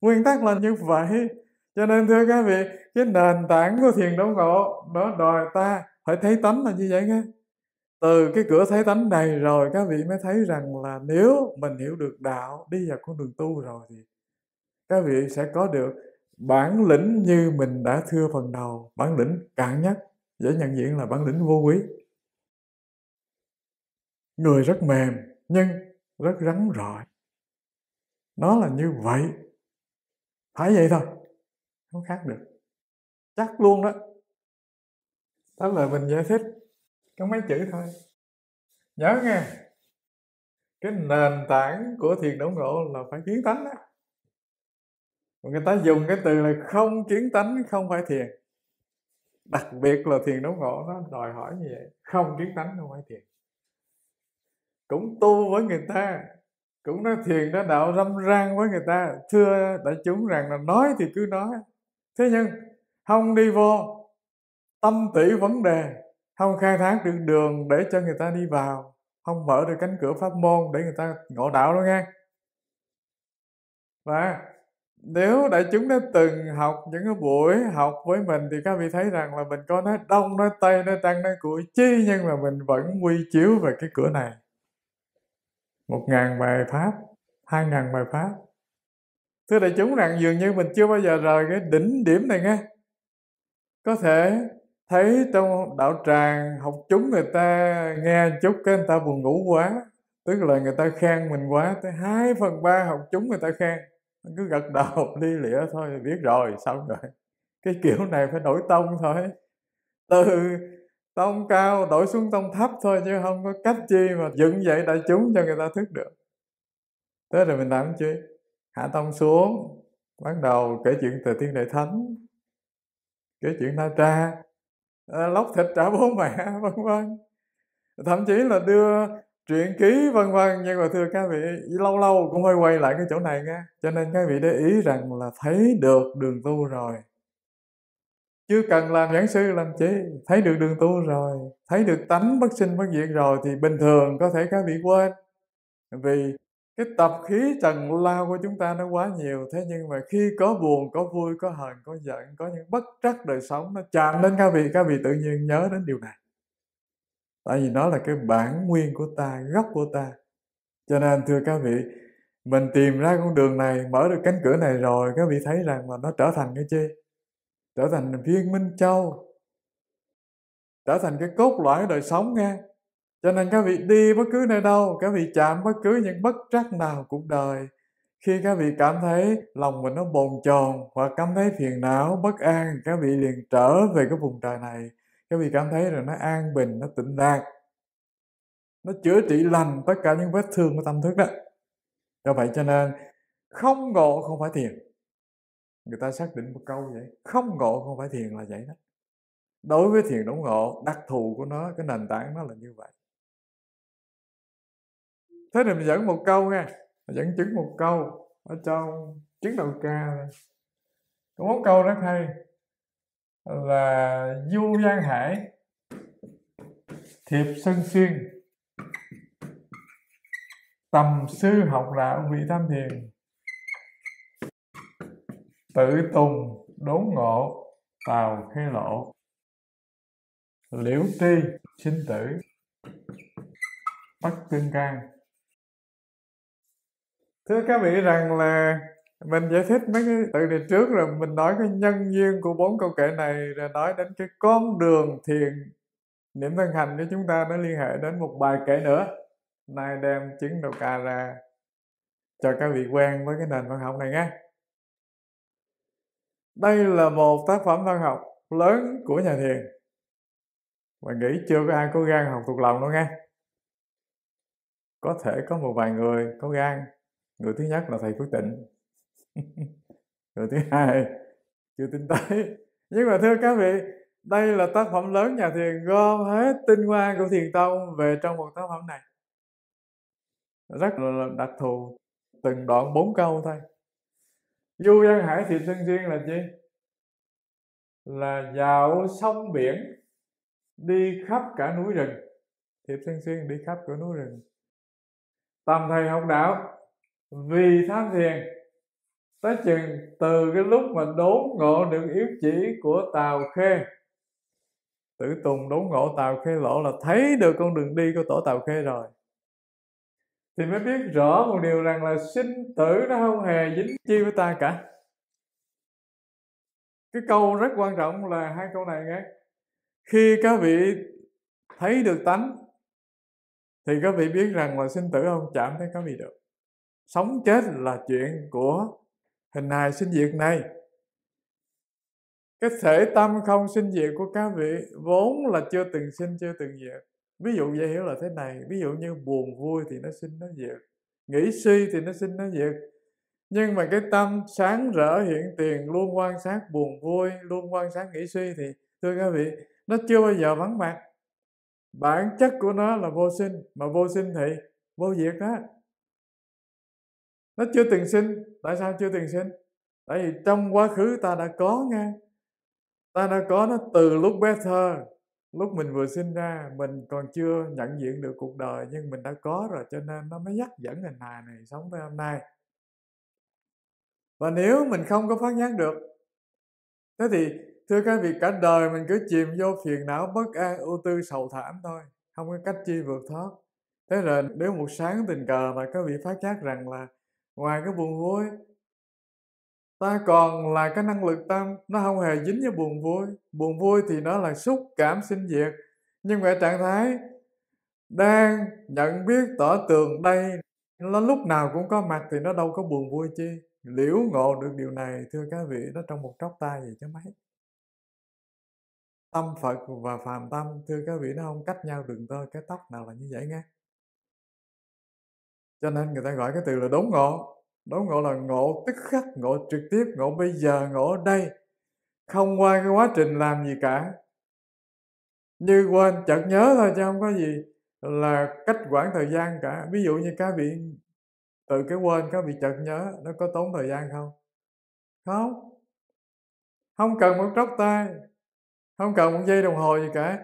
nguyên tắc là như vậy cho nên thưa các vị cái nền tảng của thiền đấu ngộ nó đòi ta phải thấy tánh là như vậy nghe từ cái cửa thấy tánh này rồi các vị mới thấy rằng là nếu mình hiểu được đạo đi vào con đường tu rồi thì các vị sẽ có được bản lĩnh như mình đã thưa phần đầu bản lĩnh cạn nhất dễ nhận diện là bản lĩnh vô quý người rất mềm nhưng rất rắn rỏi nó là như vậy phải vậy thôi không khác được chắc luôn đó đó là mình giải thích có mấy chữ thôi nhớ nghe cái nền tảng của thiền động ngộ là phải kiến tánh đó người ta dùng cái từ là không kiến tánh không phải thiền đặc biệt là thiền đấu ngộ nó đòi hỏi như vậy không kiến tánh không phải thiền cũng tu với người ta cũng nói thiền đã đạo râm ran với người ta thưa đại chúng rằng là nói thì cứ nói thế nhưng không đi vô tâm tỷ vấn đề không khai thác được đường để cho người ta đi vào không mở được cánh cửa pháp môn để người ta ngộ đạo đâu nghe và nếu đại chúng đã từng học những cái buổi học với mình thì các vị thấy rằng là mình có nói đông nói tây nói tăng nói của chi nhưng mà mình vẫn quy chiếu về cái cửa này một ngàn bài pháp hai ngàn bài pháp thưa đại chúng rằng dường như mình chưa bao giờ rời cái đỉnh điểm này nghe có thể thấy trong đạo tràng học chúng người ta nghe chút cái người ta buồn ngủ quá tức là người ta khen mình quá tới hai phần ba học chúng người ta khen cứ gật đầu đi lịa thôi biết rồi xong rồi cái kiểu này phải đổi tông thôi từ tông cao đổi xuống tông thấp thôi chứ không có cách chi mà dựng dậy đại chúng cho người ta thức được thế rồi mình làm chi hạ tông xuống bắt đầu kể chuyện từ thiên đại thánh kể chuyện na tra ờ, lóc thịt trả bố mẹ vân vân thậm chí là đưa truyện ký vân vân nhưng mà thưa các vị lâu lâu cũng hơi quay lại cái chỗ này nghe cho nên các vị để ý rằng là thấy được đường tu rồi chứ cần làm giảng sư làm chi thấy được đường tu rồi thấy được tánh bất sinh bất diệt rồi thì bình thường có thể các vị quên vì cái tập khí trần lao của chúng ta nó quá nhiều thế nhưng mà khi có buồn có vui có hờn có giận có những bất trắc đời sống nó chạm đến các vị các vị tự nhiên nhớ đến điều này tại vì nó là cái bản nguyên của ta gốc của ta cho nên thưa các vị mình tìm ra con đường này mở được cánh cửa này rồi các vị thấy rằng mà nó trở thành cái chi trở thành viên minh châu trở thành cái cốt lõi đời sống nghe cho nên các vị đi bất cứ nơi đâu các vị chạm bất cứ những bất trắc nào cuộc đời khi các vị cảm thấy lòng mình nó bồn chồn hoặc cảm thấy phiền não bất an các vị liền trở về cái vùng trời này cái vị cảm thấy là nó an bình nó tịnh đạt nó chữa trị lành tất cả những vết thương của tâm thức đó do vậy cho nên không ngộ không phải thiền người ta xác định một câu vậy không ngộ không phải thiền là vậy đó đối với thiền đóng ngộ đặc thù của nó cái nền tảng nó là như vậy thế thì mình dẫn một câu nha mình dẫn chứng một câu ở trong chứng đầu ca có một câu rất hay là du giang hải thiệp sơn xuyên tầm sư học đạo vị tam thiền tự tùng đốn ngộ tào khê lộ liễu tri sinh tử bắc tương can thưa các vị rằng là mình giải thích mấy cái từ này trước rồi mình nói cái nhân duyên của bốn câu kệ này rồi nói đến cái con đường thiền niệm thân hành của chúng ta nó liên hệ đến một bài kệ nữa nay đem chứng đầu ca ra cho các vị quen với cái nền văn học này nghe đây là một tác phẩm văn học lớn của nhà thiền và nghĩ chưa có ai có gan học thuộc lòng đâu nghe có thể có một vài người có gan người thứ nhất là thầy phước tịnh rồi thứ hai chưa tính tới nhưng mà thưa các vị đây là tác phẩm lớn nhà thiền gom hết tinh hoa của thiền tông về trong một tác phẩm này rất là đặc thù từng đoạn bốn câu thôi du văn hải thị sinh riêng là gì là dạo sông biển đi khắp cả núi rừng thiệp sinh xuyên đi khắp cả núi rừng tầm thầy học đạo vì tham thiền tới chừng từ cái lúc mà đốn ngộ được yếu chỉ của tào khê tử tùng đốn ngộ tào khê lộ là thấy được con đường đi của tổ tào khê rồi thì mới biết rõ một điều rằng là sinh tử nó không hề dính chi với ta cả cái câu rất quan trọng là hai câu này nghe khi các vị thấy được tánh thì các vị biết rằng là sinh tử không chạm thấy các vị được sống chết là chuyện của hình hài sinh diệt này cái thể tâm không sinh diệt của các vị vốn là chưa từng sinh chưa từng diệt ví dụ dễ hiểu là thế này ví dụ như buồn vui thì nó sinh nó diệt nghĩ suy thì nó sinh nó diệt nhưng mà cái tâm sáng rỡ hiện tiền luôn quan sát buồn vui luôn quan sát nghĩ suy thì thưa các vị nó chưa bao giờ vắng mặt bản chất của nó là vô sinh mà vô sinh thì vô diệt đó nó chưa từng sinh tại sao chưa từng sinh tại vì trong quá khứ ta đã có nghe ta đã có nó từ lúc bé thơ lúc mình vừa sinh ra mình còn chưa nhận diện được cuộc đời nhưng mình đã có rồi cho nên nó mới dắt dẫn hình hài này sống tới hôm nay và nếu mình không có phát giác được thế thì thưa các vị cả đời mình cứ chìm vô phiền não bất an ưu tư sầu thảm thôi không có cách chi vượt thoát thế rồi nếu một sáng tình cờ mà các vị phát giác rằng là ngoài cái buồn vui ta còn là cái năng lực tâm nó không hề dính với buồn vui buồn vui thì nó là xúc cảm sinh diệt nhưng về trạng thái đang nhận biết tỏ tường đây nó lúc nào cũng có mặt thì nó đâu có buồn vui chi liễu ngộ được điều này thưa các vị nó trong một tróc tay vậy chứ mấy tâm phật và phàm tâm thưa các vị nó không cách nhau đừng thôi cái tóc nào là như vậy nghe cho nên người ta gọi cái từ là đốn ngộ đốn ngộ là ngộ tức khắc ngộ trực tiếp ngộ bây giờ ngộ đây không qua cái quá trình làm gì cả như quên chợt nhớ thôi chứ không có gì là cách quản thời gian cả ví dụ như cá bị từ cái quên cá bị chợt nhớ nó có tốn thời gian không không không cần một tróc tay không cần một giây đồng hồ gì cả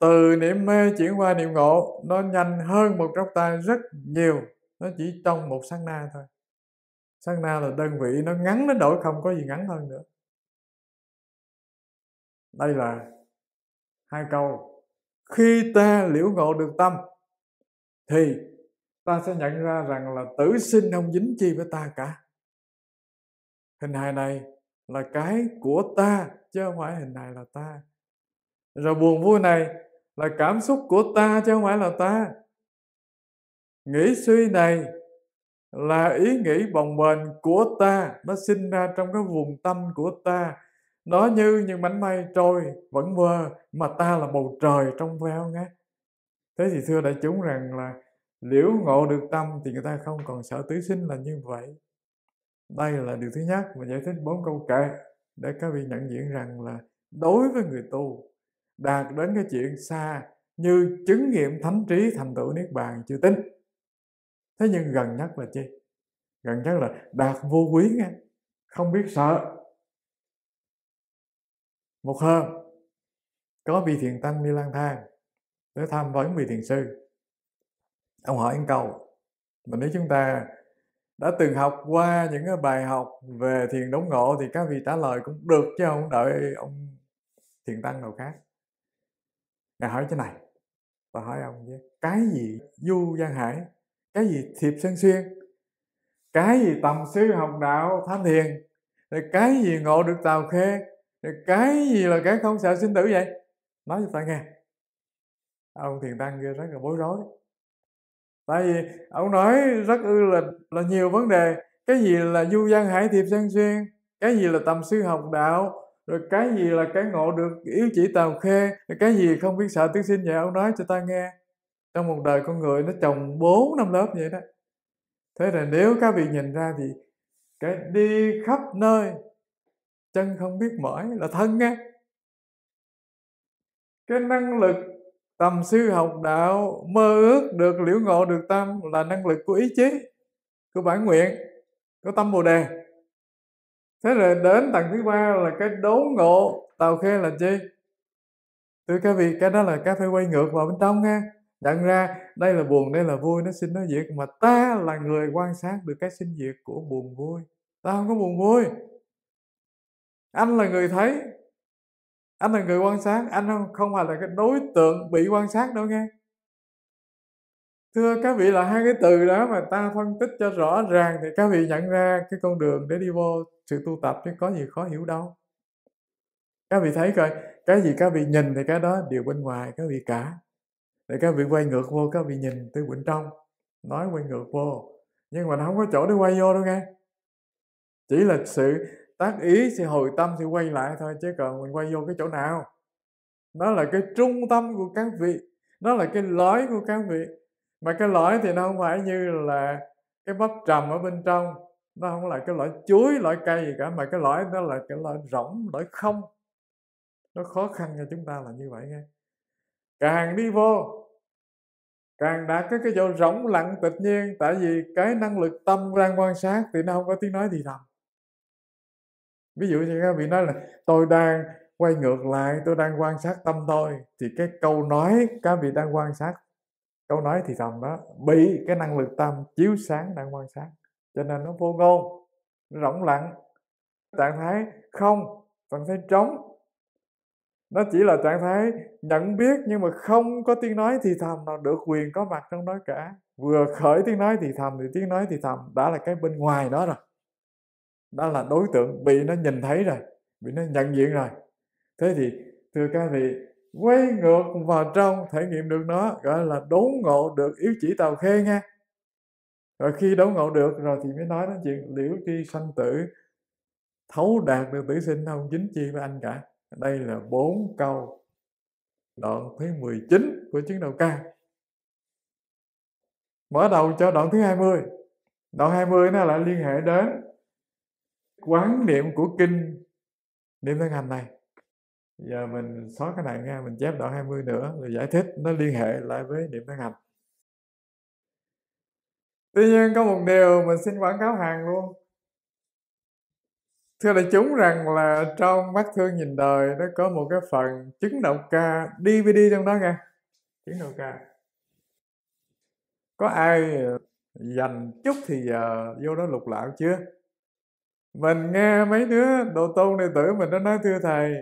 từ niệm mê chuyển qua niệm ngộ nó nhanh hơn một tróc tay rất nhiều nó chỉ trong một sát na thôi sát na là đơn vị nó ngắn đến đổi không có gì ngắn hơn nữa đây là hai câu khi ta liễu ngộ được tâm thì ta sẽ nhận ra rằng là tử sinh không dính chi với ta cả hình hài này là cái của ta chứ không phải hình hài là ta rồi buồn vui này là cảm xúc của ta chứ không phải là ta nghĩ suy này là ý nghĩ bồng bềnh của ta nó sinh ra trong cái vùng tâm của ta nó như những mảnh mây trôi vẫn vơ mà ta là bầu trời trong veo nghe thế thì thưa đại chúng rằng là liễu ngộ được tâm thì người ta không còn sợ tứ sinh là như vậy đây là điều thứ nhất mà giải thích bốn câu kệ để các vị nhận diện rằng là đối với người tu đạt đến cái chuyện xa như chứng nghiệm thánh trí thành tựu niết bàn chưa tính thế nhưng gần nhất là chi gần nhất là đạt vô quý nghe không biết sợ một hôm có vị thiền tăng đi lang thang để tham vấn vị thiền sư ông hỏi anh câu mà nếu chúng ta đã từng học qua những cái bài học về thiền đống ngộ thì các vị trả lời cũng được chứ không đợi ông thiền tăng nào khác ngài hỏi thế này tôi hỏi ông chứ cái gì du gian hải cái gì thiệp sân xuyên cái gì tầm sư học đạo thanh thiền cái gì ngộ được tào khê cái gì là cái không sợ sinh tử vậy nói cho ta nghe ông thiền tăng kia rất là bối rối tại vì ông nói rất ư là là nhiều vấn đề cái gì là du văn hải thiệp sân xuyên cái gì là tầm sư học đạo rồi cái gì là cái ngộ được yếu chỉ tào khê cái gì không biết sợ tứ sinh vậy ông nói cho ta nghe trong một đời con người nó trồng bốn năm lớp vậy đó thế là nếu các vị nhìn ra thì cái đi khắp nơi chân không biết mỏi là thân nghe cái năng lực tầm sư học đạo mơ ước được liễu ngộ được tâm là năng lực của ý chí của bản nguyện của tâm bồ đề thế rồi đến tầng thứ ba là cái đốn ngộ tào khê là chi thưa các vị cái đó là các phải quay ngược vào bên trong nghe nhận ra đây là buồn đây là vui nó sinh nó diệt mà ta là người quan sát được cái sinh diệt của buồn vui ta không có buồn vui anh là người thấy anh là người quan sát anh không không phải là cái đối tượng bị quan sát đâu nghe thưa các vị là hai cái từ đó mà ta phân tích cho rõ ràng thì các vị nhận ra cái con đường để đi vô sự tu tập chứ có gì khó hiểu đâu các vị thấy coi cái gì các vị nhìn thì cái đó điều bên ngoài các vị cả để các vị quay ngược vô các vị nhìn từ bên trong nói quay ngược vô nhưng mà nó không có chỗ để quay vô đâu nghe chỉ là sự tác ý sự hồi tâm thì quay lại thôi chứ còn mình quay vô cái chỗ nào đó là cái trung tâm của các vị đó là cái lõi của các vị mà cái lõi thì nó không phải như là cái bắp trầm ở bên trong nó không là cái lõi chuối lõi cây gì cả mà cái lõi đó là cái lõi rỗng lõi không nó khó khăn cho chúng ta là như vậy nghe càng đi vô càng đạt cái cái chỗ rỗng lặng tịch nhiên tại vì cái năng lực tâm đang quan sát thì nó không có tiếng nói thì thầm ví dụ như các vị nói là tôi đang quay ngược lại tôi đang quan sát tâm tôi thì cái câu nói các vị đang quan sát câu nói thì thầm đó bị cái năng lực tâm chiếu sáng đang quan sát cho nên nó vô ngôn rỗng lặng trạng thái không trạng thái trống nó chỉ là trạng thái nhận biết nhưng mà không có tiếng nói thì thầm nào được quyền có mặt trong đó cả vừa khởi tiếng nói thì thầm thì tiếng nói thì thầm đã là cái bên ngoài đó rồi đó là đối tượng bị nó nhìn thấy rồi bị nó nhận diện rồi thế thì thưa các vị quay ngược vào trong thể nghiệm được nó gọi là đốn ngộ được yếu chỉ tàu khê nha rồi khi đốn ngộ được rồi thì mới nói đến chuyện liễu tri sanh tử thấu đạt được tử sinh không dính chi với anh cả đây là bốn câu đoạn thứ 19 của chứng đầu ca mở đầu cho đoạn thứ 20 đoạn 20 nó lại liên hệ đến quán niệm của kinh niệm thân hành này giờ mình xóa cái này ra mình chép đoạn 20 nữa rồi giải thích nó liên hệ lại với niệm thân hành tuy nhiên có một điều mình xin quảng cáo hàng luôn thưa đại chúng rằng là trong mắt thương nhìn đời nó có một cái phần chứng đạo ca DVD trong đó nghe chứng đạo ca có ai dành chút thì giờ vô đó lục lạo chưa mình nghe mấy đứa đồ tôn đệ tử mình nó nói thưa thầy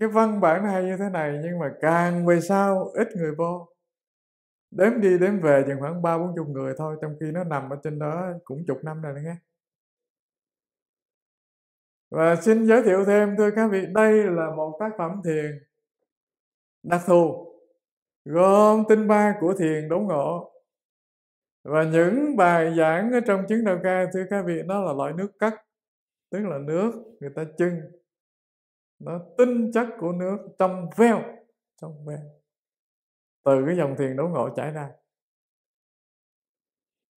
cái văn bản hay như thế này nhưng mà càng về sau ít người vô đếm đi đếm về chừng khoảng ba bốn chục người thôi trong khi nó nằm ở trên đó cũng chục năm rồi nghe và xin giới thiệu thêm thưa các vị đây là một tác phẩm thiền đặc thù gồm tinh ba của thiền đốn ngộ và những bài giảng ở trong chứng đạo ca thưa các vị nó là loại nước cắt tức là nước người ta chưng nó tinh chất của nước trong veo trong veo từ cái dòng thiền đốn ngộ chảy ra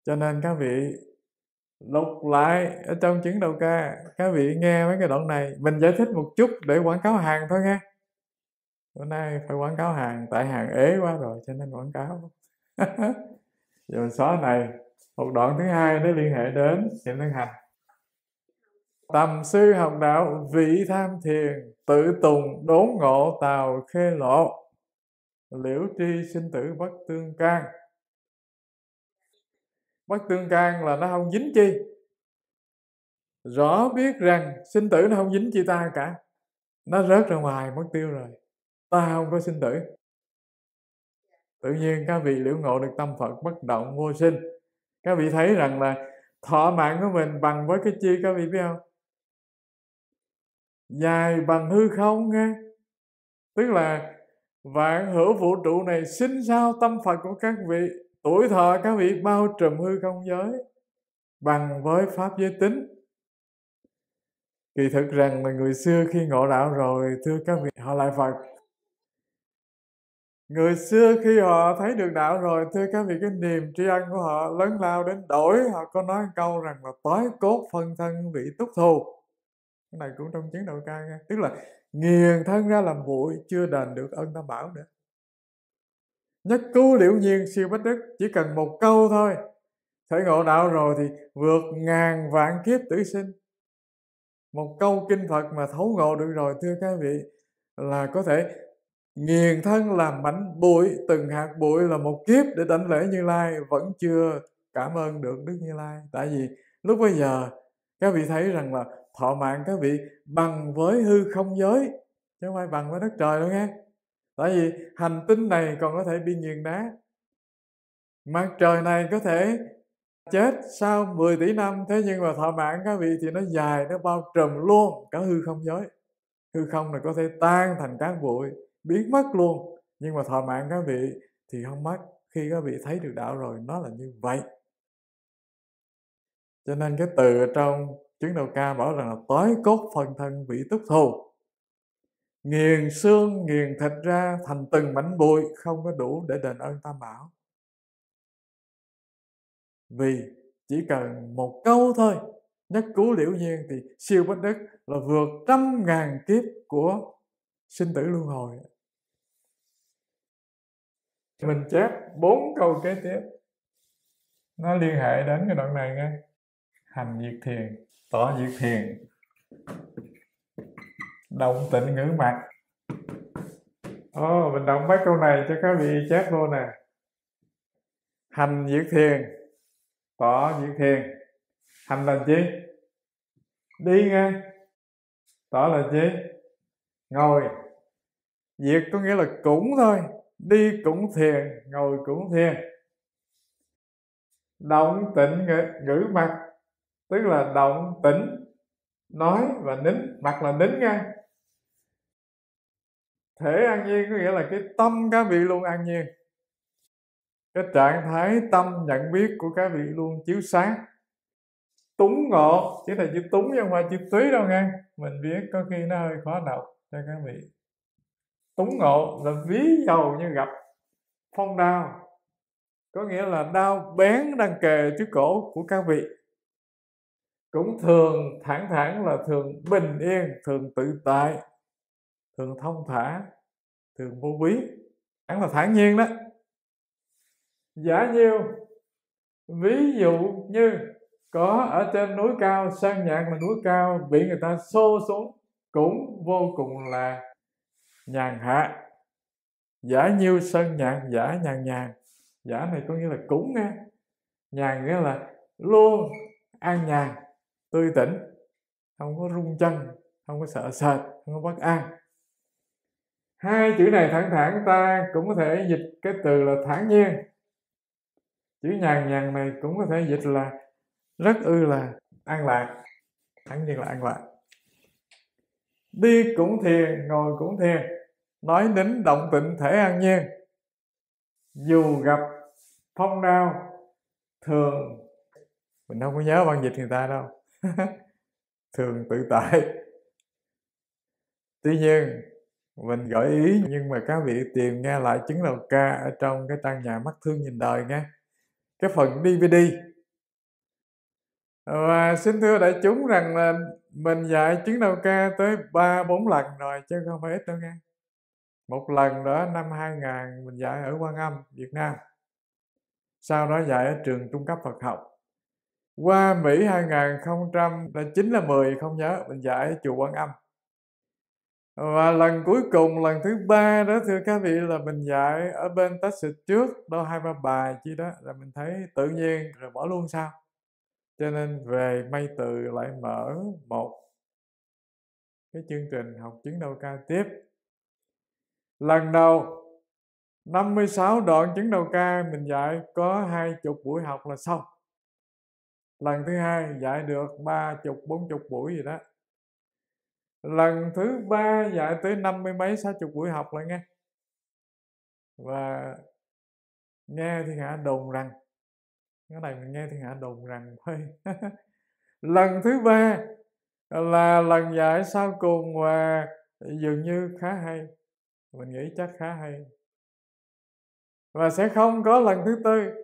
cho nên các vị lục lại ở trong chứng đầu ca các vị nghe mấy cái đoạn này mình giải thích một chút để quảng cáo hàng thôi nghe bữa nay phải quảng cáo hàng tại hàng ế quá rồi cho nên quảng cáo giờ mình xóa này một đoạn thứ hai nó liên hệ đến niệm thân hành tầm sư học đạo vị tham thiền tự tùng đốn ngộ tàu khê lộ liễu tri sinh tử bất tương can mắt tương can là nó không dính chi rõ biết rằng sinh tử nó không dính chi ta cả nó rớt ra ngoài mất tiêu rồi ta không có sinh tử tự nhiên các vị liễu ngộ được tâm phật bất động vô sinh các vị thấy rằng là thọ mạng của mình bằng với cái chi các vị biết không dài bằng hư không nghe tức là vạn hữu vũ trụ này sinh sao tâm phật của các vị tuổi thọ các vị bao trùm hư không giới bằng với pháp giới tính kỳ thực rằng là người xưa khi ngộ đạo rồi thưa các vị họ lại phật người xưa khi họ thấy được đạo rồi thưa các vị cái niềm tri ân của họ lớn lao đến đổi họ có nói câu rằng là tối cốt phân thân vị túc thù cái này cũng trong chứng đạo ca nghe tức là nghiền thân ra làm bụi chưa đền được ân tam bảo nữa nhất cứu liễu nhiên siêu bất đức chỉ cần một câu thôi thể ngộ đạo rồi thì vượt ngàn vạn kiếp tử sinh một câu kinh phật mà thấu ngộ được rồi thưa các vị là có thể nghiền thân làm mảnh bụi từng hạt bụi là một kiếp để đảnh lễ như lai vẫn chưa cảm ơn được đức như lai tại vì lúc bây giờ các vị thấy rằng là thọ mạng các vị bằng với hư không giới chứ không phải bằng với đất trời đâu nghe tại vì hành tinh này còn có thể bị nghiền nát mặt trời này có thể chết sau 10 tỷ năm thế nhưng mà thọ mạng các vị thì nó dài nó bao trùm luôn cả hư không giới hư không này có thể tan thành cát bụi biến mất luôn nhưng mà thọ mạng các vị thì không mất khi các vị thấy được đạo rồi nó là như vậy cho nên cái từ trong chứng đầu ca bảo rằng là tối cốt phần thân vị túc thù nghiền xương nghiền thịt ra thành từng mảnh bụi không có đủ để đền ơn tam bảo vì chỉ cần một câu thôi nhất cứu liễu nhiên thì siêu bất đức là vượt trăm ngàn kiếp của sinh tử luân hồi mình chép bốn câu kế tiếp nó liên hệ đến cái đoạn này nghe hành diệt thiền tỏ diệt thiền động tịnh ngữ mặt ồ oh, mình động mấy câu này cho các vị chép luôn nè hành diệt thiền tỏ diệt thiền hành là chi đi nghe tỏ là chi ngồi diệt có nghĩa là cũng thôi đi cũng thiền ngồi cũng thiền động tịnh ngữ, ngữ mặt tức là động tĩnh nói và nín mặt là nín nghe thể an nhiên có nghĩa là cái tâm các vị luôn an nhiên cái trạng thái tâm nhận biết của các vị luôn chiếu sáng túng ngộ chỉ là chữ túng chứ không phải chữ túy đâu nghe mình biết có khi nó hơi khó đọc cho các vị túng ngộ là ví dầu như gặp phong đao có nghĩa là đao bén đang kề trước cổ của các vị cũng thường thẳng thẳng là thường bình yên thường tự tại thường thông thả thường vô quý hẳn là thản nhiên đó giả nhiêu ví dụ như có ở trên núi cao sơn nhạc là núi cao bị người ta xô xuống cũng vô cùng là nhàn hạ giả nhiêu sơn nhạc giả nhàn nhàn giả này có nghĩa là cũng nghe nhàn nghĩa là luôn an nhàn tươi tỉnh không có rung chân không có sợ sệt không có bất an hai chữ này thẳng thẳng ta cũng có thể dịch cái từ là thản nhiên chữ nhàn nhàn này cũng có thể dịch là rất ư là an lạc thẳng nhiên là an lạc đi cũng thiền ngồi cũng thiền nói đến động tịnh thể an nhiên dù gặp phong đau thường mình không có nhớ văn dịch người ta đâu thường tự tại tuy nhiên mình gợi ý nhưng mà các vị tìm nghe lại chứng đầu ca ở trong cái căn nhà mắt thương nhìn đời nghe cái phần DVD và xin thưa đại chúng rằng là mình dạy chứng đầu ca tới ba bốn lần rồi chứ không phải ít đâu nghe một lần đó năm 2000 mình dạy ở Quang Âm Việt Nam sau đó dạy ở trường trung cấp Phật học qua Mỹ 2009 là 10 không nhớ mình dạy ở chùa Quang Âm và lần cuối cùng lần thứ ba đó thưa các vị là mình dạy ở bên tách xịt trước đâu hai ba bài chi đó là mình thấy tự nhiên rồi bỏ luôn sao cho nên về may từ lại mở một cái chương trình học chứng đầu ca tiếp lần đầu 56 đoạn chứng đầu ca mình dạy có hai chục buổi học là xong lần thứ hai dạy được ba chục bốn chục buổi gì đó lần thứ ba dạy tới năm mươi mấy sáu chục buổi học lại nghe và nghe thì hạ đồn rằng cái này mình nghe thì hạ đồn rằng thôi lần thứ ba là lần dạy sau cùng và dường như khá hay mình nghĩ chắc khá hay và sẽ không có lần thứ tư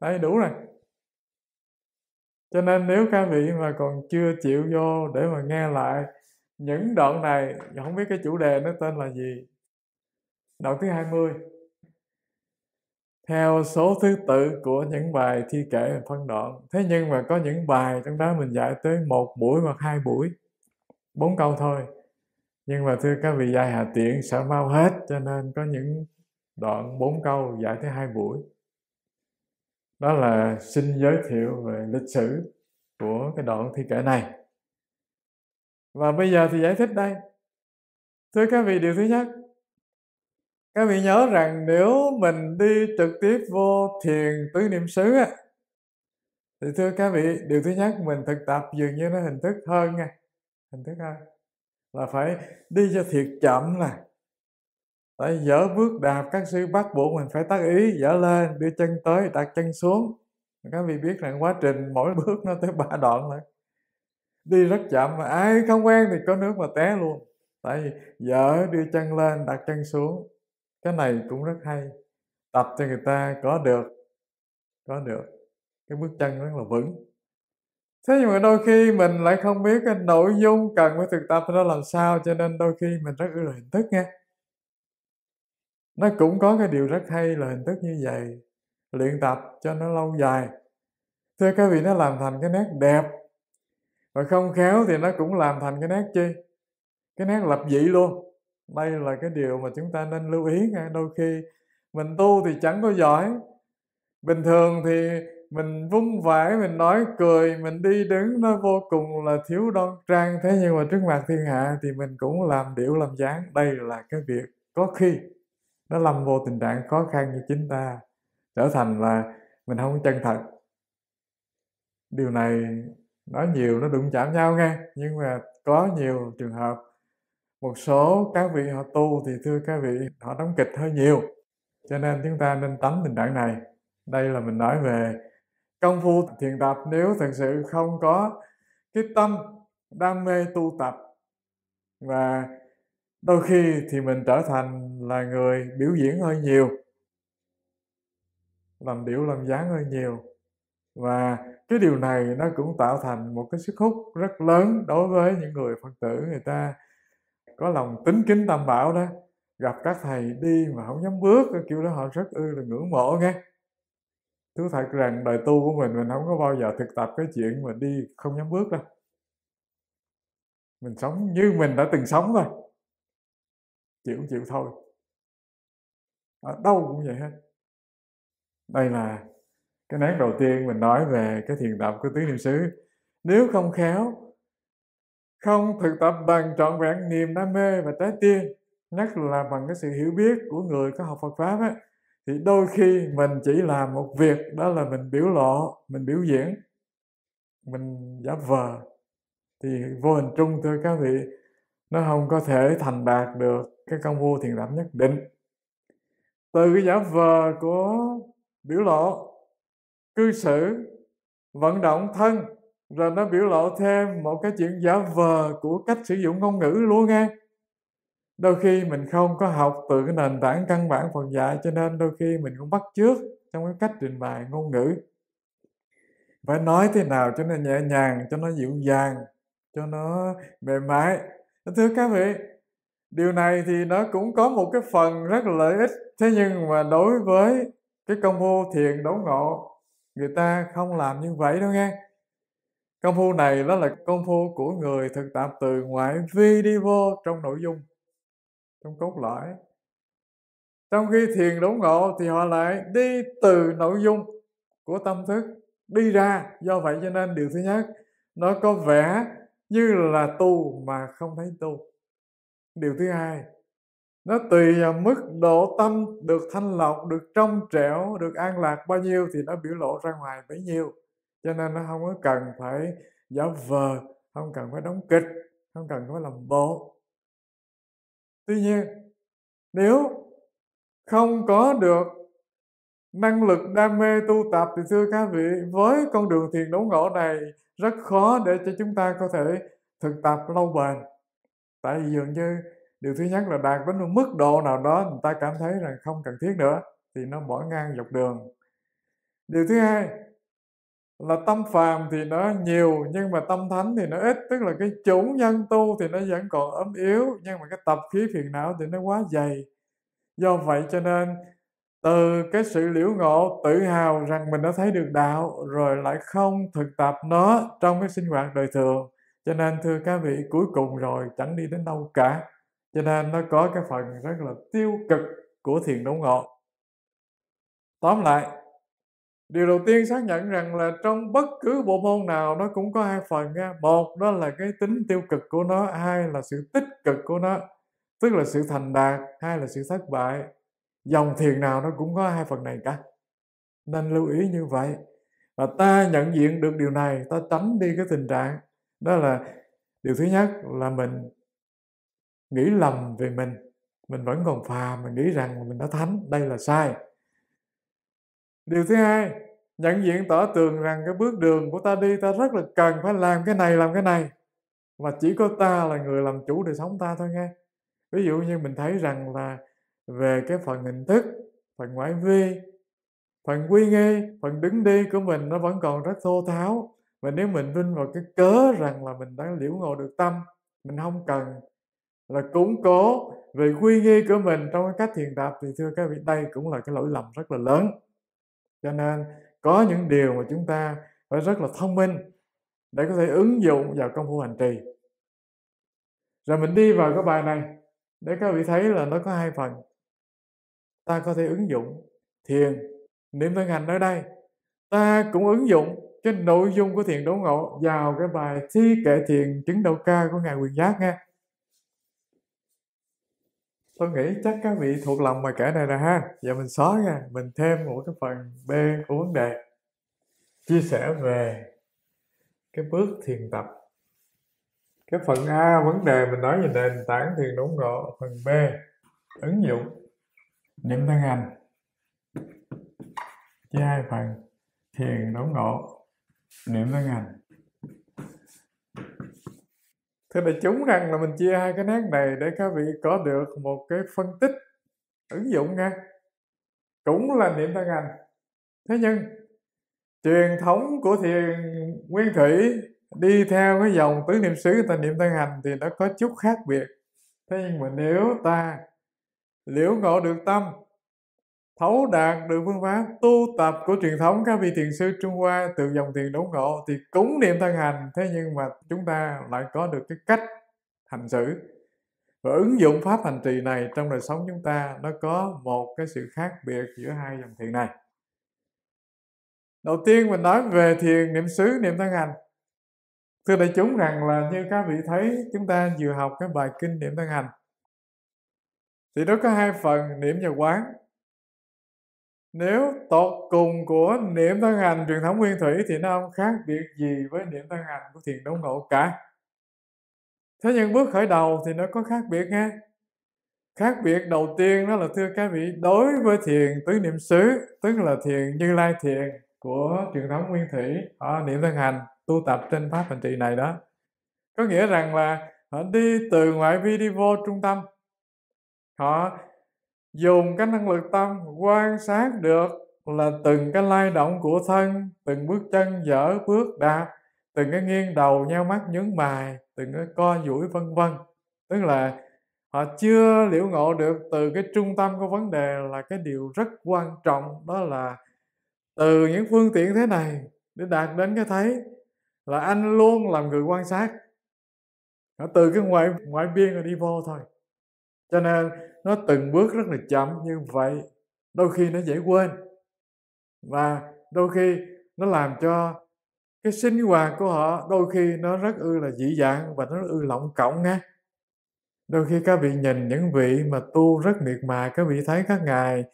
tại đủ rồi cho nên nếu các vị mà còn chưa chịu vô để mà nghe lại những đoạn này không biết cái chủ đề nó tên là gì đoạn thứ 20 theo số thứ tự của những bài thi kể phân đoạn thế nhưng mà có những bài trong đó mình dạy tới một buổi hoặc hai buổi bốn câu thôi nhưng mà thưa các vị dạy hạ tiện sợ mau hết cho nên có những đoạn bốn câu dạy tới hai buổi đó là xin giới thiệu về lịch sử của cái đoạn thi kể này và bây giờ thì giải thích đây thưa các vị điều thứ nhất các vị nhớ rằng nếu mình đi trực tiếp vô thiền tứ niệm xứ á thì thưa các vị điều thứ nhất mình thực tập dường như nó hình thức hơn nha hình thức hơn là phải đi cho thiệt chậm nè phải dở bước đạp các sư bắt buộc mình phải tác ý dở lên đưa chân tới đặt chân xuống các vị biết rằng quá trình mỗi bước nó tới ba đoạn rồi đi rất chậm mà ai không quen thì có nước mà té luôn tại vì vợ đưa chân lên đặt chân xuống cái này cũng rất hay tập cho người ta có được có được cái bước chân rất là vững thế nhưng mà đôi khi mình lại không biết cái nội dung cần phải thực tập nó làm sao cho nên đôi khi mình rất ưa hình thức nghe. nó cũng có cái điều rất hay là hình thức như vậy luyện tập cho nó lâu dài thưa các vị nó làm thành cái nét đẹp và không khéo thì nó cũng làm thành cái nét chi cái nét lập dị luôn đây là cái điều mà chúng ta nên lưu ý nha đôi khi mình tu thì chẳng có giỏi bình thường thì mình vung vãi mình nói cười mình đi đứng nó vô cùng là thiếu đoan trang thế nhưng mà trước mặt thiên hạ thì mình cũng làm điệu làm dáng đây là cái việc có khi nó lâm vô tình trạng khó khăn như chính ta trở thành là mình không chân thật điều này nói nhiều nó đụng chạm nhau nghe nhưng mà có nhiều trường hợp một số các vị họ tu thì thưa các vị họ đóng kịch hơi nhiều cho nên chúng ta nên tắm tình trạng này đây là mình nói về công phu thiền tập nếu thật sự không có cái tâm đam mê tu tập và đôi khi thì mình trở thành là người biểu diễn hơi nhiều làm điệu làm dáng hơi nhiều và cái điều này nó cũng tạo thành một cái sức hút rất lớn đối với những người phật tử người ta có lòng tính kính tam bảo đó gặp các thầy đi mà không dám bước kiểu đó họ rất ư là ngưỡng mộ nghe thú thật rằng đời tu của mình mình không có bao giờ thực tập cái chuyện mà đi không dám bước đâu mình sống như mình đã từng sống thôi chịu chịu thôi ở đâu cũng vậy hết đây là cái nét đầu tiên mình nói về cái thiền tập của tứ niệm xứ nếu không khéo không thực tập bằng trọn vẹn niềm đam mê và trái tim nhất là bằng cái sự hiểu biết của người có học Phật pháp ấy, thì đôi khi mình chỉ làm một việc đó là mình biểu lộ mình biểu diễn mình giả vờ thì vô hình trung thưa các vị nó không có thể thành đạt được cái công vô thiền tập nhất định từ cái giả vờ của biểu lộ cư xử vận động thân rồi nó biểu lộ thêm một cái chuyện giả vờ của cách sử dụng ngôn ngữ luôn nghe đôi khi mình không có học từ cái nền tảng căn bản phần dạy cho nên đôi khi mình cũng bắt chước trong cái cách trình bày ngôn ngữ phải nói thế nào cho nó nhẹ nhàng cho nó dịu dàng cho nó mềm mại thưa các vị điều này thì nó cũng có một cái phần rất là lợi ích thế nhưng mà đối với cái công combo thiền đấu ngộ người ta không làm như vậy đâu nghe công phu này đó là công phu của người thực tập từ ngoại vi đi vô trong nội dung trong cốt lõi trong khi thiền đốn ngộ thì họ lại đi từ nội dung của tâm thức đi ra do vậy cho nên điều thứ nhất nó có vẻ như là tu mà không thấy tu điều thứ hai nó tùy vào mức độ tâm được thanh lọc được trong trẻo được an lạc bao nhiêu thì nó biểu lộ ra ngoài bấy nhiêu cho nên nó không có cần phải giả vờ không cần phải đóng kịch không cần phải làm bộ tuy nhiên nếu không có được năng lực đam mê tu tập thì thưa các vị với con đường thiền đấu ngộ này rất khó để cho chúng ta có thể thực tập lâu bền tại vì dường như điều thứ nhất là đạt đến một mức độ nào đó người ta cảm thấy rằng không cần thiết nữa thì nó bỏ ngang dọc đường điều thứ hai là tâm phàm thì nó nhiều nhưng mà tâm thánh thì nó ít tức là cái chủ nhân tu thì nó vẫn còn ấm yếu nhưng mà cái tập khí phiền não thì nó quá dày do vậy cho nên từ cái sự liễu ngộ tự hào rằng mình đã thấy được đạo rồi lại không thực tập nó trong cái sinh hoạt đời thường cho nên thưa các vị cuối cùng rồi chẳng đi đến đâu cả cho nên nó có cái phần rất là tiêu cực của thiền đấu ngộ tóm lại điều đầu tiên xác nhận rằng là trong bất cứ bộ môn nào nó cũng có hai phần nha một đó là cái tính tiêu cực của nó hai là sự tích cực của nó tức là sự thành đạt hai là sự thất bại dòng thiền nào nó cũng có hai phần này cả nên lưu ý như vậy và ta nhận diện được điều này ta tránh đi cái tình trạng đó là điều thứ nhất là mình nghĩ lầm về mình mình vẫn còn phàm mình nghĩ rằng mình đã thánh đây là sai điều thứ hai nhận diện tỏ tường rằng cái bước đường của ta đi ta rất là cần phải làm cái này làm cái này và chỉ có ta là người làm chủ đời sống ta thôi nghe ví dụ như mình thấy rằng là về cái phần hình thức phần ngoại vi phần quy nghi phần đứng đi của mình nó vẫn còn rất thô tháo và nếu mình vinh vào cái cớ rằng là mình đã liễu ngộ được tâm mình không cần là củng cố về quy nghi của mình trong cái cách thiền tập thì thưa các vị đây cũng là cái lỗi lầm rất là lớn cho nên có những điều mà chúng ta phải rất là thông minh để có thể ứng dụng vào công phu hành trì rồi mình đi vào cái bài này để các vị thấy là nó có hai phần ta có thể ứng dụng thiền niệm thân hành ở đây ta cũng ứng dụng cái nội dung của thiền đấu ngộ vào cái bài thi kệ thiền chứng đầu ca của ngài quyền giác nghe tôi nghĩ chắc các vị thuộc lòng bài kể này rồi ha giờ mình xóa nha, mình thêm một cái phần b của vấn đề chia sẻ về cái bước thiền tập cái phần a vấn đề mình nói về nền tảng thiền đúng ngộ phần b ứng dụng những thân hành chia hai phần thiền đúng ngộ niệm thân hành thưa đại chúng rằng là mình chia hai cái nét này để các vị có được một cái phân tích ứng dụng nha cũng là niệm tăng hành thế nhưng truyền thống của thiền nguyên thủy đi theo cái dòng tứ niệm xứ người ta niệm tăng hành thì nó có chút khác biệt thế nhưng mà nếu ta liễu ngộ được tâm thấu đạt được phương pháp tu tập của truyền thống các vị thiền sư Trung Hoa từ dòng thiền đốn ngộ thì cúng niệm thân hành thế nhưng mà chúng ta lại có được cái cách hành xử và ứng dụng pháp hành trì này trong đời sống chúng ta nó có một cái sự khác biệt giữa hai dòng thiền này đầu tiên mình nói về thiền niệm xứ niệm thân hành thưa đại chúng rằng là như các vị thấy chúng ta vừa học cái bài kinh niệm thân hành thì nó có hai phần niệm và quán nếu tột cùng của niệm thân hành truyền thống nguyên thủy thì nó không khác biệt gì với niệm thân hành của thiền đấu ngộ cả thế nhưng bước khởi đầu thì nó có khác biệt nghe khác biệt đầu tiên đó là thưa các vị đối với thiền tứ niệm xứ tức là thiền như lai thiền của truyền thống nguyên thủy ở niệm thân hành tu tập trên pháp hành trì này đó có nghĩa rằng là họ đi từ ngoại vi đi vô trung tâm họ dùng cái năng lực tâm quan sát được là từng cái lai động của thân từng bước chân dở bước đạp từng cái nghiêng đầu nheo mắt nhấn mày từng cái co duỗi vân vân tức là họ chưa liễu ngộ được từ cái trung tâm của vấn đề là cái điều rất quan trọng đó là từ những phương tiện thế này để đạt đến cái thấy là anh luôn làm người quan sát từ cái ngoại ngoại biên rồi đi vô thôi cho nên nó từng bước rất là chậm như vậy đôi khi nó dễ quên và đôi khi nó làm cho cái sinh hoạt của họ đôi khi nó rất ư là dị dạng và nó rất ư lỏng cổng nghe đôi khi các vị nhìn những vị mà tu rất miệt mài các vị thấy các ngài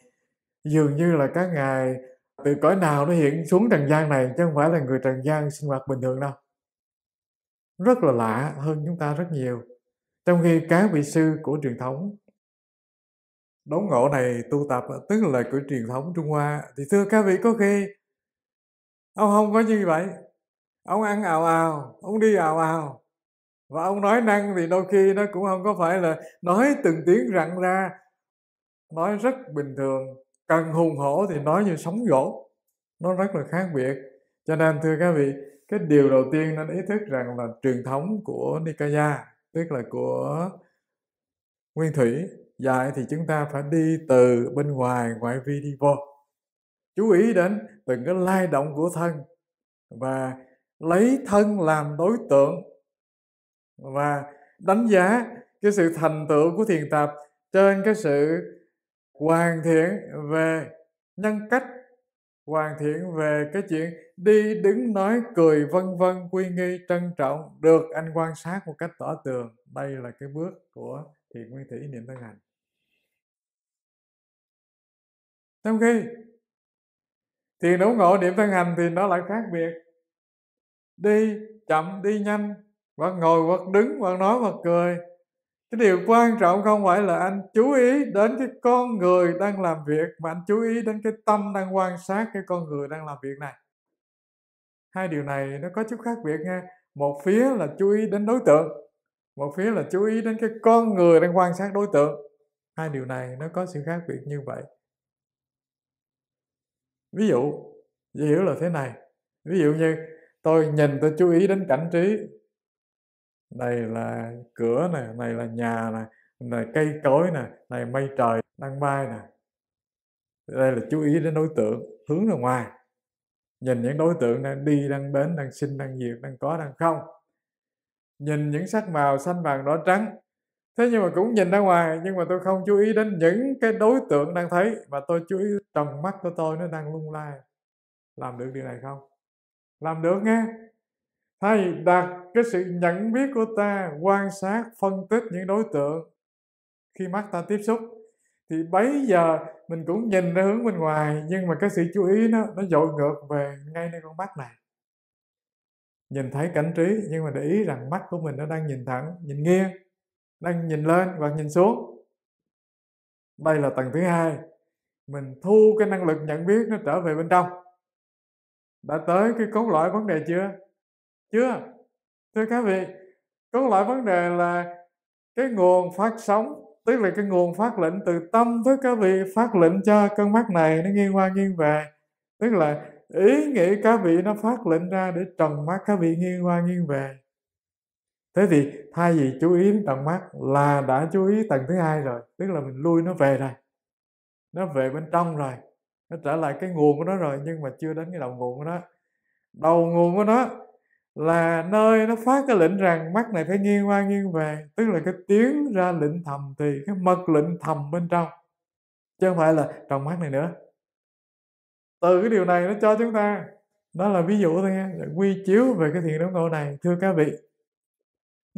dường như là các ngài từ cõi nào nó hiện xuống trần gian này chứ không phải là người trần gian sinh hoạt bình thường đâu rất là lạ hơn chúng ta rất nhiều trong khi các vị sư của truyền thống đốn ngộ này tu tập tức là của truyền thống Trung Hoa thì thưa các vị có khi ông không có như vậy ông ăn ào ào ông đi ào ào và ông nói năng thì đôi khi nó cũng không có phải là nói từng tiếng rặn ra nói rất bình thường cần hùng hổ thì nói như sóng gỗ nó rất là khác biệt cho nên thưa các vị cái điều đầu tiên nên ý thức rằng là truyền thống của Nikaya tức là của Nguyên Thủy dạy thì chúng ta phải đi từ bên ngoài ngoại vi đi vô chú ý đến từng cái lai động của thân và lấy thân làm đối tượng và đánh giá cái sự thành tựu của thiền tập trên cái sự hoàn thiện về nhân cách hoàn thiện về cái chuyện đi đứng nói cười vân vân quy nghi trân trọng được anh quan sát một cách tỏ tường đây là cái bước của thiền nguyên thủy niệm thân hành trong khi thiền đủ ngộ niệm thân hành thì nó lại khác biệt đi chậm đi nhanh hoặc ngồi hoặc đứng hoặc nói hoặc cười cái điều quan trọng không phải là anh chú ý đến cái con người đang làm việc mà anh chú ý đến cái tâm đang quan sát cái con người đang làm việc này hai điều này nó có chút khác biệt nha một phía là chú ý đến đối tượng một phía là chú ý đến cái con người đang quan sát đối tượng hai điều này nó có sự khác biệt như vậy ví dụ dễ hiểu là thế này ví dụ như tôi nhìn tôi chú ý đến cảnh trí này là cửa này này là nhà này này cây cối này này mây trời đang bay nè đây là chú ý đến đối tượng hướng ra ngoài nhìn những đối tượng đang đi đang đến đang sinh đang diệt đang có đang không nhìn những sắc màu xanh vàng đỏ trắng thế nhưng mà cũng nhìn ra ngoài nhưng mà tôi không chú ý đến những cái đối tượng đang thấy mà tôi chú ý trong mắt của tôi nó đang lung lay làm được điều này không làm được nghe thay đặt cái sự nhận biết của ta quan sát phân tích những đối tượng khi mắt ta tiếp xúc thì bấy giờ mình cũng nhìn ra hướng bên ngoài nhưng mà cái sự chú ý nó nó dội ngược về ngay nơi con mắt này nhìn thấy cảnh trí nhưng mà để ý rằng mắt của mình nó đang nhìn thẳng nhìn nghiêng đang nhìn lên và nhìn xuống đây là tầng thứ hai mình thu cái năng lực nhận biết nó trở về bên trong đã tới cái cốt lõi vấn đề chưa chưa thưa các vị cốt lõi vấn đề là cái nguồn phát sóng tức là cái nguồn phát lệnh từ tâm với các vị phát lệnh cho cơn mắt này nó nghiêng qua nghiêng về tức là ý nghĩ các vị nó phát lệnh ra để trần mắt các vị nghiêng qua nghiêng về thế thì thay vì chú ý đến tầng mắt là đã chú ý tầng thứ hai rồi tức là mình lui nó về rồi nó về bên trong rồi nó trở lại cái nguồn của nó rồi nhưng mà chưa đến cái đầu nguồn của nó đầu nguồn của nó là nơi nó phát cái lệnh rằng mắt này phải nghiêng qua nghiêng về tức là cái tiếng ra lệnh thầm thì cái mật lệnh thầm bên trong chứ không phải là trong mắt này nữa từ cái điều này nó cho chúng ta đó là ví dụ thôi nha quy chiếu về cái thiền đấu ngộ này thưa các vị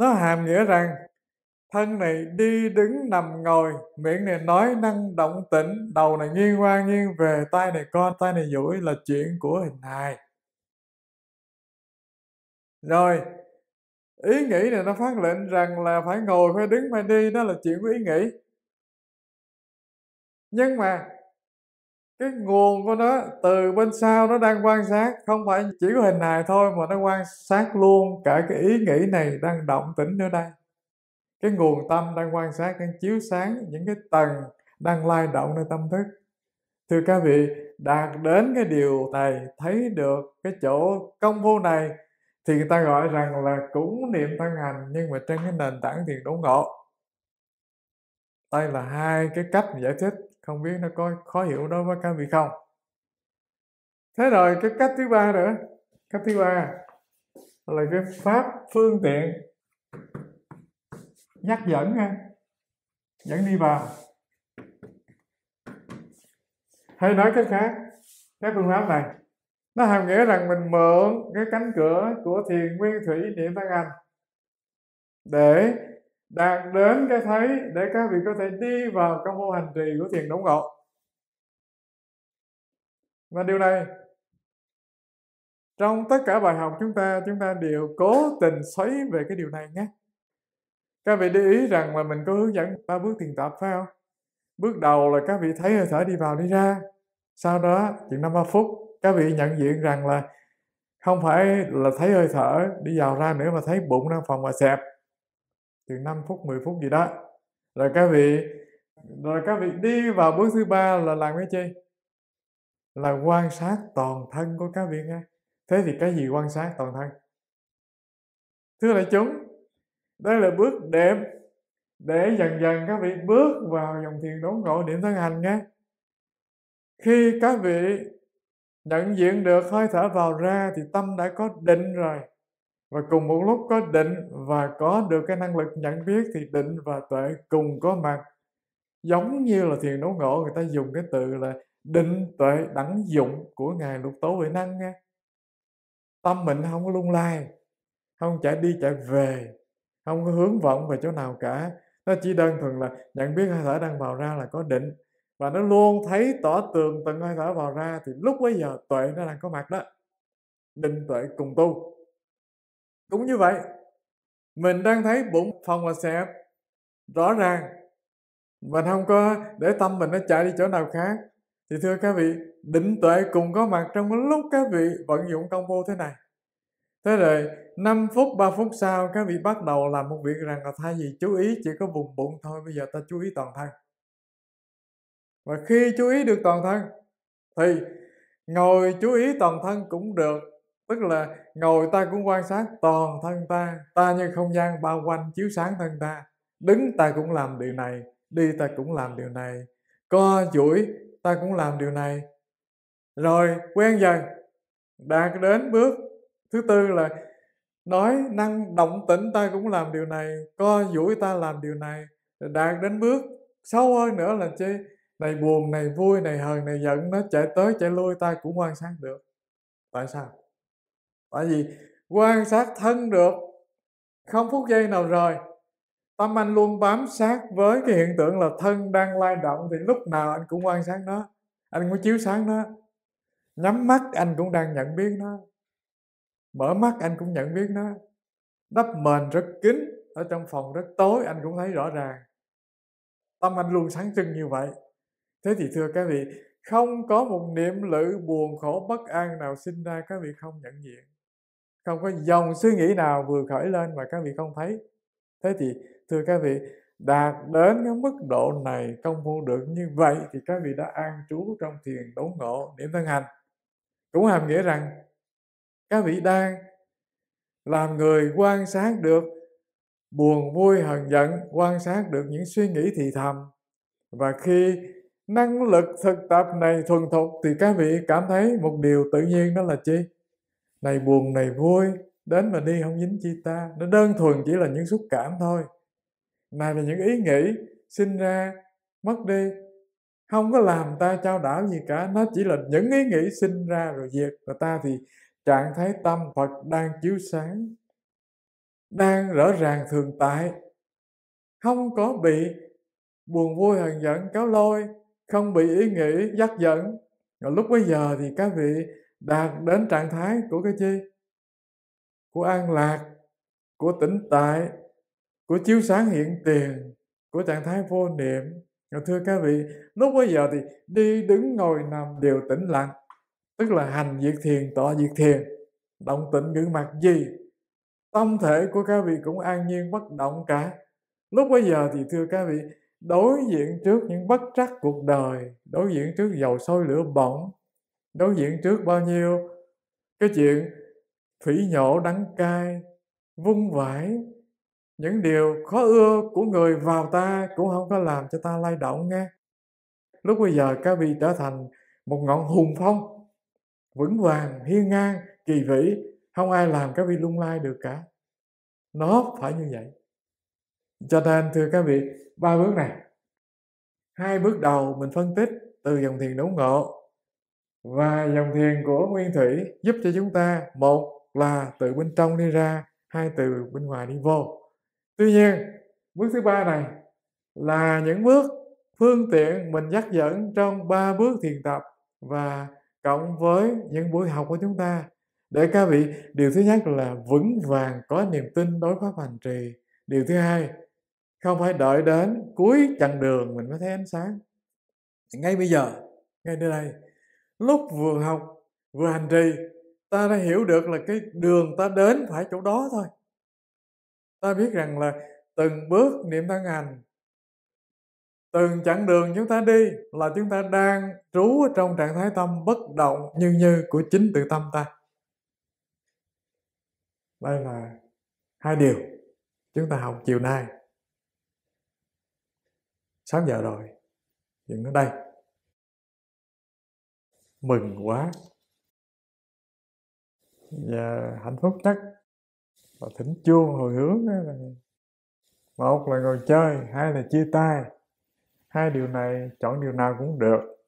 nó hàm nghĩa rằng thân này đi đứng nằm ngồi miệng này nói năng động tĩnh đầu này nghiêng qua nghiêng về tay này co tay này duỗi là chuyện của hình hài rồi ý nghĩ này nó phát lệnh rằng là phải ngồi phải đứng phải đi đó là chuyện của ý nghĩ nhưng mà cái nguồn của nó từ bên sau nó đang quan sát không phải chỉ có hình hài thôi mà nó quan sát luôn cả cái ý nghĩ này đang động tĩnh ở đây cái nguồn tâm đang quan sát đang chiếu sáng những cái tầng đang lai động nơi tâm thức thưa các vị đạt đến cái điều này thấy được cái chỗ công phu này thì người ta gọi rằng là cũng niệm thân hành nhưng mà trên cái nền tảng thiền đốn ngộ đây là hai cái cách giải thích không biết nó có khó hiểu đối với các vị không thế rồi cái cách thứ ba nữa cách thứ ba là cái pháp phương tiện nhắc dẫn ha dẫn đi vào hay nói cách khác cái phương pháp này nó hàm nghĩa rằng mình mượn cái cánh cửa của thiền nguyên thủy niệm văn anh để đạt đến cái thấy để các vị có thể đi vào trong mô hành trì của thiền đóng ngộ và điều này trong tất cả bài học chúng ta chúng ta đều cố tình xoáy về cái điều này nhé các vị để ý rằng là mình có hướng dẫn ba bước thiền tập phải không bước đầu là các vị thấy hơi thở đi vào đi ra sau đó chừng năm ba phút các vị nhận diện rằng là không phải là thấy hơi thở đi vào ra nữa mà thấy bụng đang phòng và xẹp từ 5 phút 10 phút gì đó rồi các vị rồi các vị đi vào bước thứ ba là làm cái chi là quan sát toàn thân của các vị nghe thế thì cái gì quan sát toàn thân thưa đại chúng đây là bước đẹp để dần dần các vị bước vào dòng thiền đốn ngộ điểm thân hành nghe khi các vị nhận diện được hơi thở vào ra thì tâm đã có định rồi và cùng một lúc có định và có được cái năng lực nhận biết thì định và tuệ cùng có mặt giống như là thiền đấu ngộ người ta dùng cái từ là định tuệ đẳng dụng của ngài lục tố huệ năng nghe tâm mình không có lung lay không chạy đi chạy về không có hướng vọng về chỗ nào cả nó chỉ đơn thuần là nhận biết hơi thở đang vào ra là có định và nó luôn thấy tỏ tường từng hơi thở vào ra thì lúc bấy giờ tuệ nó đang có mặt đó định tuệ cùng tu cũng như vậy, mình đang thấy bụng phòng và xẹp rõ ràng. Mình không có để tâm mình nó chạy đi chỗ nào khác. Thì thưa các vị, định tuệ cùng có mặt trong lúc các vị vận dụng công phu thế này. Thế rồi 5 phút, 3 phút sau các vị bắt đầu làm một việc rằng là thay vì chú ý chỉ có vùng bụng thôi, bây giờ ta chú ý toàn thân. Và khi chú ý được toàn thân thì ngồi chú ý toàn thân cũng được, tức là ngồi ta cũng quan sát toàn thân ta ta như không gian bao quanh chiếu sáng thân ta đứng ta cũng làm điều này đi ta cũng làm điều này co duỗi ta cũng làm điều này rồi quen dần đạt đến bước thứ tư là nói năng động tĩnh ta cũng làm điều này co duỗi ta làm điều này đạt đến bước sâu hơn nữa là chi này buồn này vui này hờn này giận nó chạy tới chạy lui ta cũng quan sát được tại sao tại vì quan sát thân được không phút giây nào rồi tâm anh luôn bám sát với cái hiện tượng là thân đang lai động thì lúc nào anh cũng quan sát nó anh cũng chiếu sáng nó nhắm mắt anh cũng đang nhận biết nó mở mắt anh cũng nhận biết nó đắp mền rất kín ở trong phòng rất tối anh cũng thấy rõ ràng tâm anh luôn sáng trưng như vậy thế thì thưa các vị không có một niệm lự buồn khổ bất an nào sinh ra các vị không nhận diện không có dòng suy nghĩ nào vừa khởi lên mà các vị không thấy thế thì thưa các vị đạt đến cái mức độ này công vô được như vậy thì các vị đã an trú trong thiền đốn ngộ niệm thân hành cũng hàm nghĩa rằng các vị đang làm người quan sát được buồn vui hờn giận quan sát được những suy nghĩ thì thầm và khi năng lực thực tập này thuần thục thì các vị cảm thấy một điều tự nhiên đó là chi này buồn này vui đến mà đi không dính chi ta nó đơn thuần chỉ là những xúc cảm thôi này là những ý nghĩ sinh ra mất đi không có làm ta trao đảo gì cả nó chỉ là những ý nghĩ sinh ra rồi diệt và ta thì trạng thái tâm phật đang chiếu sáng đang rõ ràng thường tại không có bị buồn vui hờn giận cáo lôi không bị ý nghĩ dắt dẫn rồi lúc bây giờ thì các vị đạt đến trạng thái của cái chi của an lạc của tĩnh tại của chiếu sáng hiện tiền của trạng thái vô niệm dạ, thưa các vị lúc bấy giờ thì đi đứng ngồi nằm đều tĩnh lặng tức là hành diệt thiền tọa diệt thiền động tĩnh ngữ mặt gì tâm thể của các vị cũng an nhiên bất động cả lúc bấy giờ thì thưa các vị đối diện trước những bất trắc cuộc đời đối diện trước dầu sôi lửa bỏng đối diện trước bao nhiêu cái chuyện thủy nhổ đắng cay vung vãi những điều khó ưa của người vào ta cũng không có làm cho ta lay động nghe lúc bây giờ các vị trở thành một ngọn hùng phong vững vàng hiên ngang kỳ vĩ không ai làm các vị lung lay được cả nó phải như vậy cho nên thưa các vị ba bước này hai bước đầu mình phân tích từ dòng thiền đấu ngộ và dòng thiền của nguyên thủy giúp cho chúng ta một là từ bên trong đi ra hai từ bên ngoài đi vô tuy nhiên bước thứ ba này là những bước phương tiện mình dắt dẫn trong ba bước thiền tập và cộng với những buổi học của chúng ta để các vị điều thứ nhất là vững vàng có niềm tin đối pháp hành trì điều thứ hai không phải đợi đến cuối chặng đường mình mới thấy ánh sáng ngay bây giờ ngay nơi đây lúc vừa học vừa hành trì ta đã hiểu được là cái đường ta đến phải chỗ đó thôi ta biết rằng là từng bước niệm thân hành từng chặng đường chúng ta đi là chúng ta đang trú trong trạng thái tâm bất động như như của chính tự tâm ta đây là hai điều chúng ta học chiều nay 6 giờ rồi dừng ở đây mừng quá và dạ, hạnh phúc nhất và thỉnh chuông hồi hướng là một là ngồi chơi hai là chia tay hai điều này chọn điều nào cũng được